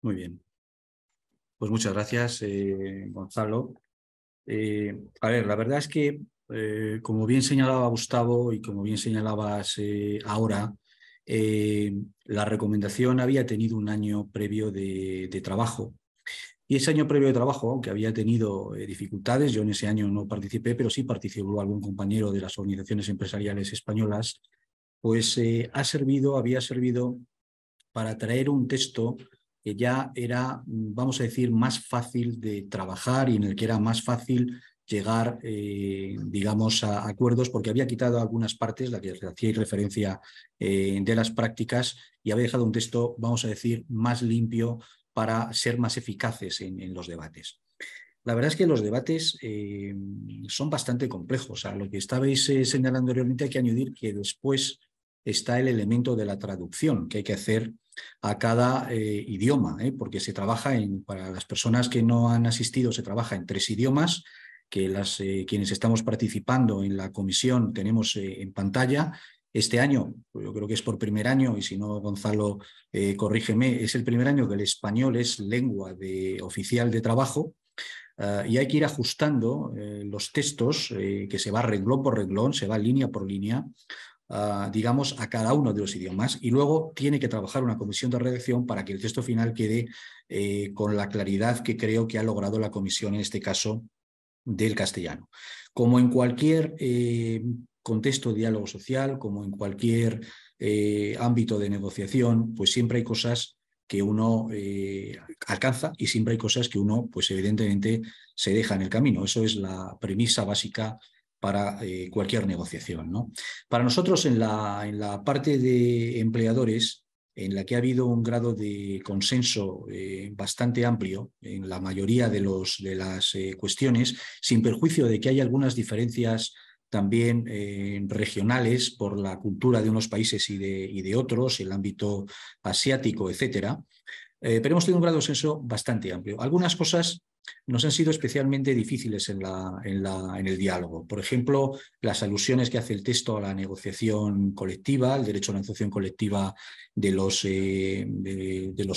Muy bien. Pues muchas gracias, eh, Gonzalo. Eh, a ver, la verdad es que, eh, como bien señalaba Gustavo y como bien señalabas eh, ahora, la recomendación había tenido un año previo de, trabajo. Y ese año previo de trabajo, aunque había tenido dificultades, yo en ese año no participé, pero sí participó algún compañero de las organizaciones empresariales españolas, pues ha servido, había servido para traer un texto que ya era, mm, vamos a decir, más fácil de trabajar y en el que era más fácil llegar, eh, digamos, a acuerdos, porque había quitado algunas partes, la que hacía referencia eh, de las prácticas, y había dejado un texto, vamos a decir, más limpio para ser más eficaces en, los debates. La verdad es que los debates eh, son bastante complejos. A lo que estabais señalando anteriormente hay que añadir que después está el elemento de la traducción que hay que hacer a cada eh, idioma, ¿eh? porque se trabaja para las personas que no han asistido, se trabaja en tres idiomas, que las, eh, quienes estamos participando en la comisión tenemos en pantalla. Este año, pues yo creo que es por primer año, y si no, Gonzalo, corrígeme, es el primer año que el español es lengua de, oficial de trabajo. y hay que ir ajustando los textos, que se va renglón por renglón, se va línea por línea, Ah, digamos, a cada uno de los idiomas y luego tiene que trabajar una comisión de redacción para que el texto final quede eh, con la claridad que creo que ha logrado la comisión en este caso del castellano. Como en cualquier eh, contexto de diálogo social, como en cualquier eh, ámbito de negociación, pues siempre hay cosas que uno alcanza y siempre hay cosas que uno, pues evidentemente, se deja en el camino. Eso es la premisa básica para eh, cualquier negociación. ¿no? Para nosotros, en la, en la parte de empleadores, en la que ha habido un grado de consenso eh, bastante amplio en la mayoría de, los, de las eh, cuestiones, sin perjuicio de que hay algunas diferencias también regionales por la cultura de unos países y de, y de, otros, el ámbito asiático, etcétera. Eh, pero hemos tenido un grado de consenso bastante amplio. Algunas cosas nos han sido especialmente difíciles en, el diálogo. Por ejemplo, las alusiones que hace el texto a la negociación colectiva, el derecho a la negociación colectiva de los, eh,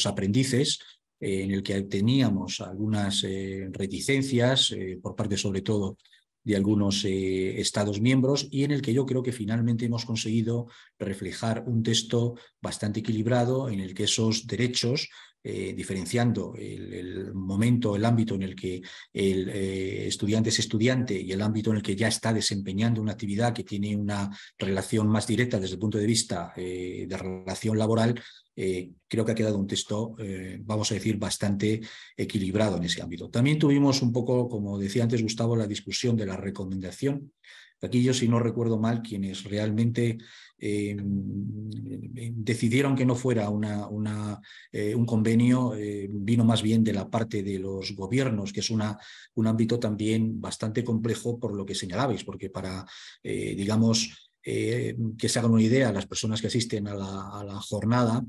aprendices, eh, en el que teníamos algunas reticencias por parte sobre todo de algunos Estados miembros y en el que yo creo que finalmente hemos conseguido reflejar un texto bastante equilibrado en el que esos derechos eh, diferenciando el, momento, el ámbito en el que el eh, estudiante es estudiante y el ámbito en el que ya está desempeñando una actividad que tiene una relación más directa desde el punto de vista eh, de relación laboral, creo que ha quedado un texto, vamos a decir, bastante equilibrado en ese ámbito. También tuvimos un poco, como decía antes Gustavo, la discusión de la recomendación. Aquí yo, si no recuerdo mal, quienes realmente eh, decidieron que no fuera una, eh, un convenio, eh, vino más bien de la parte de los gobiernos, que es una, un ámbito también bastante complejo por lo que señalabais, porque para, digamos, que se hagan una idea las personas que asisten a la jornada,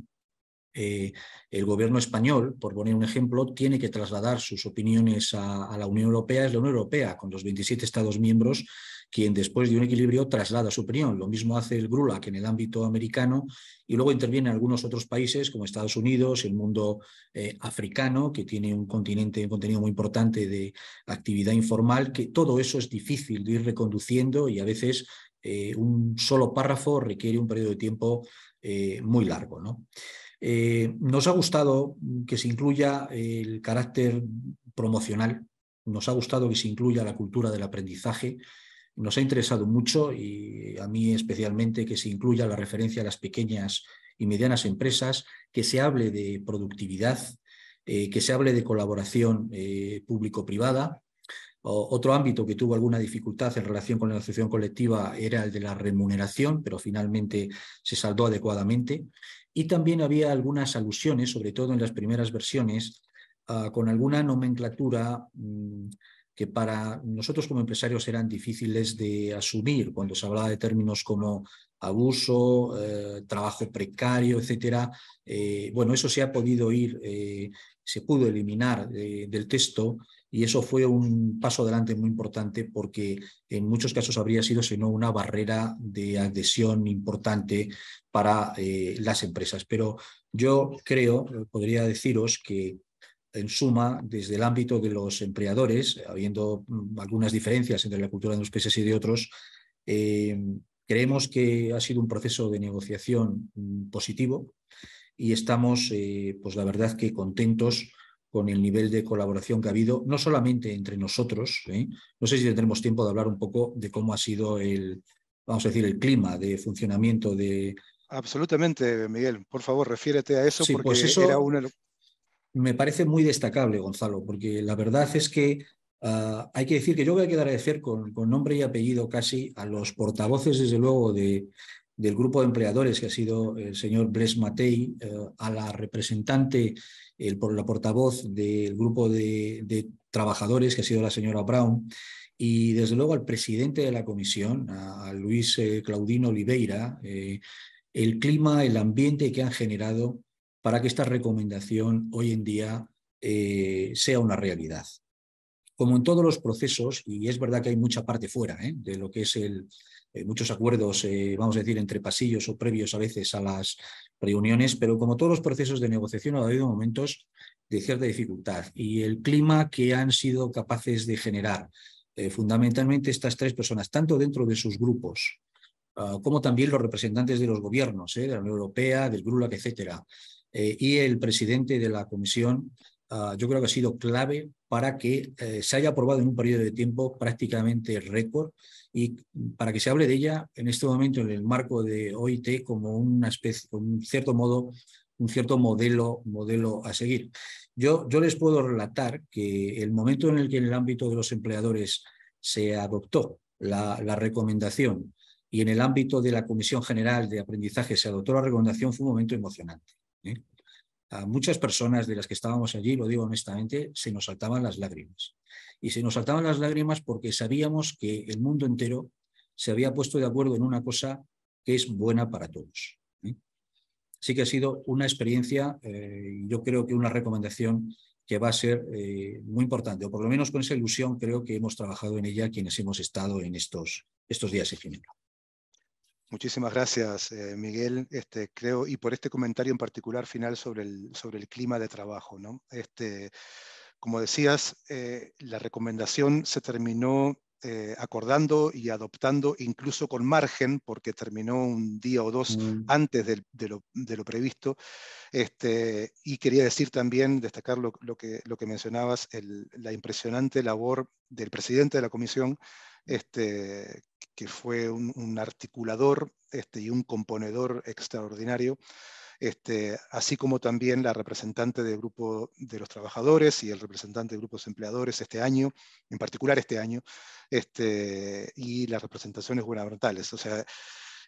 eh, el gobierno español, por poner un ejemplo, tiene que trasladar sus opiniones a, la Unión Europea, es la Unión Europea, con los 27 Estados miembros, quien después de un equilibrio traslada su opinión. Lo mismo hace el GRULAC en el ámbito americano y luego intervienen algunos otros países como Estados Unidos, el mundo eh, africano, que tiene un continente, un contenido muy importante de actividad informal, que todo eso es difícil de ir reconduciendo y a veces eh, un solo párrafo requiere un periodo de tiempo muy largo. ¿no? Eh, nos ha gustado que se incluya el carácter promocional, nos ha gustado que se incluya la cultura del aprendizaje, nos ha interesado mucho y a mí especialmente que se incluya la referencia a las pequeñas y medianas empresas, que se hable de productividad, eh, que se hable de colaboración eh, público-privada. Otro ámbito que tuvo alguna dificultad en relación con la asociación colectiva era el de la remuneración, pero finalmente se saldó adecuadamente y también había algunas alusiones, sobre todo en las primeras versiones, ah, con alguna nomenclatura mm, que para nosotros como empresarios eran difíciles de asumir cuando se hablaba de términos como abuso, eh, trabajo precario, etcétera. Eh, bueno, eso se ha podido ir, eh, se pudo eliminar del texto y eso fue un paso adelante muy importante porque en muchos casos habría sido, sino una barrera de adhesión importante para eh, las empresas. Pero yo creo, eh, podría deciros que en suma, desde el ámbito de los empleadores, habiendo mm, algunas diferencias entre la cultura de los países y de otros, eh, creemos que ha sido un proceso de negociación mm, positivo y estamos, pues la verdad que contentos con el nivel de colaboración que ha habido, no solamente entre nosotros, ¿eh? no sé si tendremos tiempo de hablar un poco de cómo ha sido el, vamos a decir, el clima de funcionamiento de... Absolutamente, Miguel, por favor, refiérete a eso sí, pues eso Me parece muy destacable, Gonzalo, porque la verdad es que ah, hay que decir que yo voy a quedar agradecer con, nombre y apellido casi a los portavoces, desde luego, de, del grupo de empleadores, que ha sido el señor Bles Matei, eh, a la representante el, la portavoz del grupo de, trabajadores, que ha sido la señora Brown, y desde luego al presidente de la comisión, a, Luis eh, Claudino Oliveira, eh, el clima, el ambiente que han generado para que esta recomendación hoy en día eh, sea una realidad. Como en todos los procesos, y es verdad que hay mucha parte fuera de lo que es el, eh, muchos acuerdos, eh, vamos a decir, entre pasillos o previos a veces a las reuniones, pero como todos los procesos de negociación ha habido momentos de cierta dificultad y el clima que han sido capaces de generar eh, fundamentalmente estas tres personas, tanto dentro de sus grupos ah, como también los representantes de los gobiernos, de la Unión Europea, del GRULAC, etcétera, y el presidente de la Comisión, ah, yo creo que ha sido clave para que se haya aprobado en un periodo de tiempo prácticamente récord y para que se hable de ella en este momento en el marco de OIT como una especie, un cierto modo, un cierto modelo, modelo a seguir. Yo, yo les puedo relatar que el momento en el que en el ámbito de los empleadores se adoptó la, recomendación y en el ámbito de la Comisión General de Aprendizaje se adoptó la recomendación fue un momento emocionante. ¿eh? a muchas personas de las que estábamos allí, lo digo honestamente, se nos saltaban las lágrimas. Y se nos saltaban las lágrimas porque sabíamos que el mundo entero se había puesto de acuerdo en una cosa que es buena para todos. ¿eh? sí Así que ha sido una experiencia, eh, yo creo que una recomendación que va a ser eh, muy importante, o por lo menos con esa ilusión creo que hemos trabajado en ella quienes hemos estado en estos, estos días en Ginebra. Muchísimas gracias, eh, Miguel, este, creo, y por este comentario en particular final sobre el, sobre el clima de trabajo. Este, como decías, eh, la recomendación se terminó eh, acordando y adoptando incluso con margen, porque terminó un día o dos mm. antes de, lo, previsto. Este, y quería decir también, destacar lo, que, lo que, mencionabas, la impresionante labor del presidente de la comisión, este, que fue un, articulador este, y un componedor extraordinario, este, así como también la representante del grupo de los trabajadores y el representante de grupos empleadores este año, en particular este año, este, y las representaciones gubernamentales. O sea,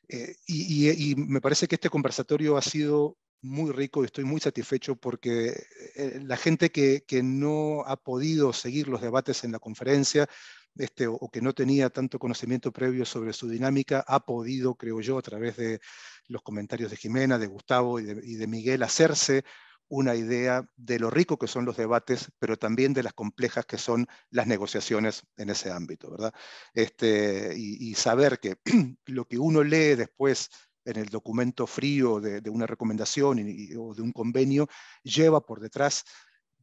eh, y, me parece que este conversatorio ha sido muy rico y estoy muy satisfecho porque eh, la gente que, no ha podido seguir los debates en la conferencia este, o, que no tenía tanto conocimiento previo sobre su dinámica, ha podido, creo yo, a través de los comentarios de Jimena, de Gustavo y de, Miguel, hacerse una idea de lo rico que son los debates, pero también de las complejas que son las negociaciones en ese ámbito, ¿verdad? Este, y, saber que lo que uno lee después en el documento frío de, una recomendación o de un convenio lleva por detrás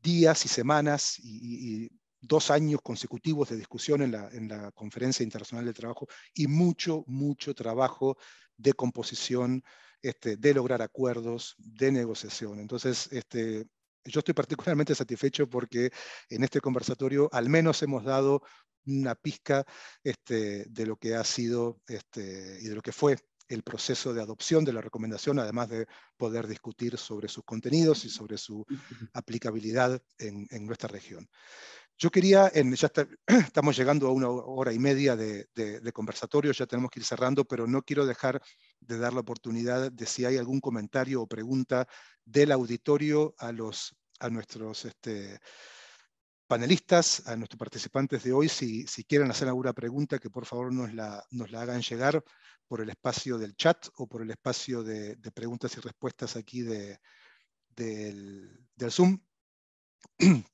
días y semanas y, dos años consecutivos de discusión en la, en la Conferencia Internacional del Trabajo y mucho, mucho trabajo de composición, este, de lograr acuerdos, de negociación. Entonces, este, yo estoy particularmente satisfecho porque en este conversatorio al menos hemos dado una pizca este, de lo que ha sido este, y de lo que fue el proceso de adopción de la recomendación, además de poder discutir sobre sus contenidos y sobre su aplicabilidad en, en nuestra región. Yo quería, en, ya estamos llegando a una hora y media de, conversatorio, ya tenemos que ir cerrando, pero no quiero dejar de dar la oportunidad de si hay algún comentario o pregunta del auditorio a, los, a nuestros este, panelistas, a nuestros participantes de hoy. Si, si, quieren hacer alguna pregunta, que por favor nos la, nos la hagan llegar por el espacio del chat o por el espacio de, preguntas y respuestas aquí del, del Zoom.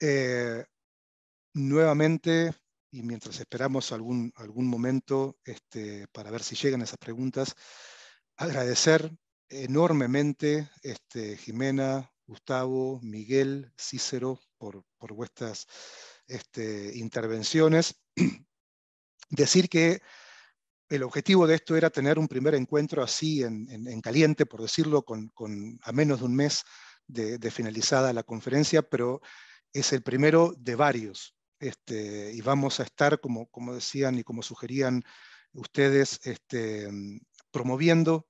Eh, nuevamente, y mientras esperamos algún, algún momento este, para ver si llegan esas preguntas, agradecer enormemente este, Jimena, Gustavo, Miguel, Cícero por, por vuestras este, intervenciones. Decir que el objetivo de esto era tener un primer encuentro así en, en, caliente, por decirlo, con, a menos de un mes de finalizada la conferencia, pero es el primero de varios. Este, y vamos a estar, como, decían y como sugerían ustedes, este, promoviendo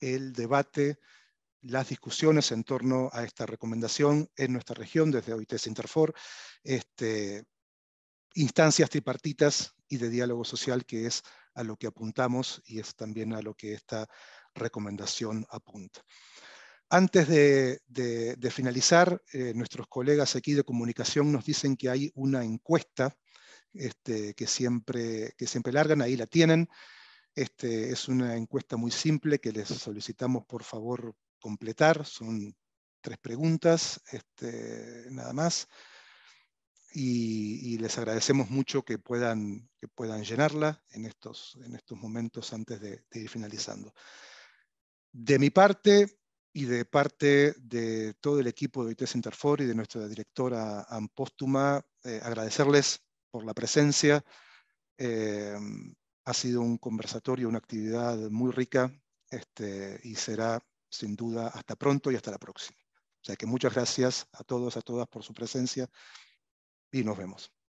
el debate, las discusiones en torno a esta recomendación en nuestra región, desde OIT Interfor, este, instancias tripartitas y de diálogo social, que es a lo que apuntamos y es también a lo que esta recomendación apunta. Antes de, finalizar, eh, nuestros colegas aquí de comunicación nos dicen que hay una encuesta este, que, siempre, que siempre largan, ahí la tienen. Este, es una encuesta muy simple que les solicitamos por favor completar. Son tres preguntas, este, nada más. Y, les agradecemos mucho que puedan, que puedan llenarla en estos, en estos momentos antes de, de ir finalizando. De mi parte, y de parte de todo el equipo de IT Center y de nuestra directora Ampóstuma, eh, agradecerles por la presencia. Eh, ha sido un conversatorio, una actividad muy rica este, y será sin duda hasta pronto y hasta la próxima. O sea que muchas gracias a todos, a todas por su presencia y nos vemos.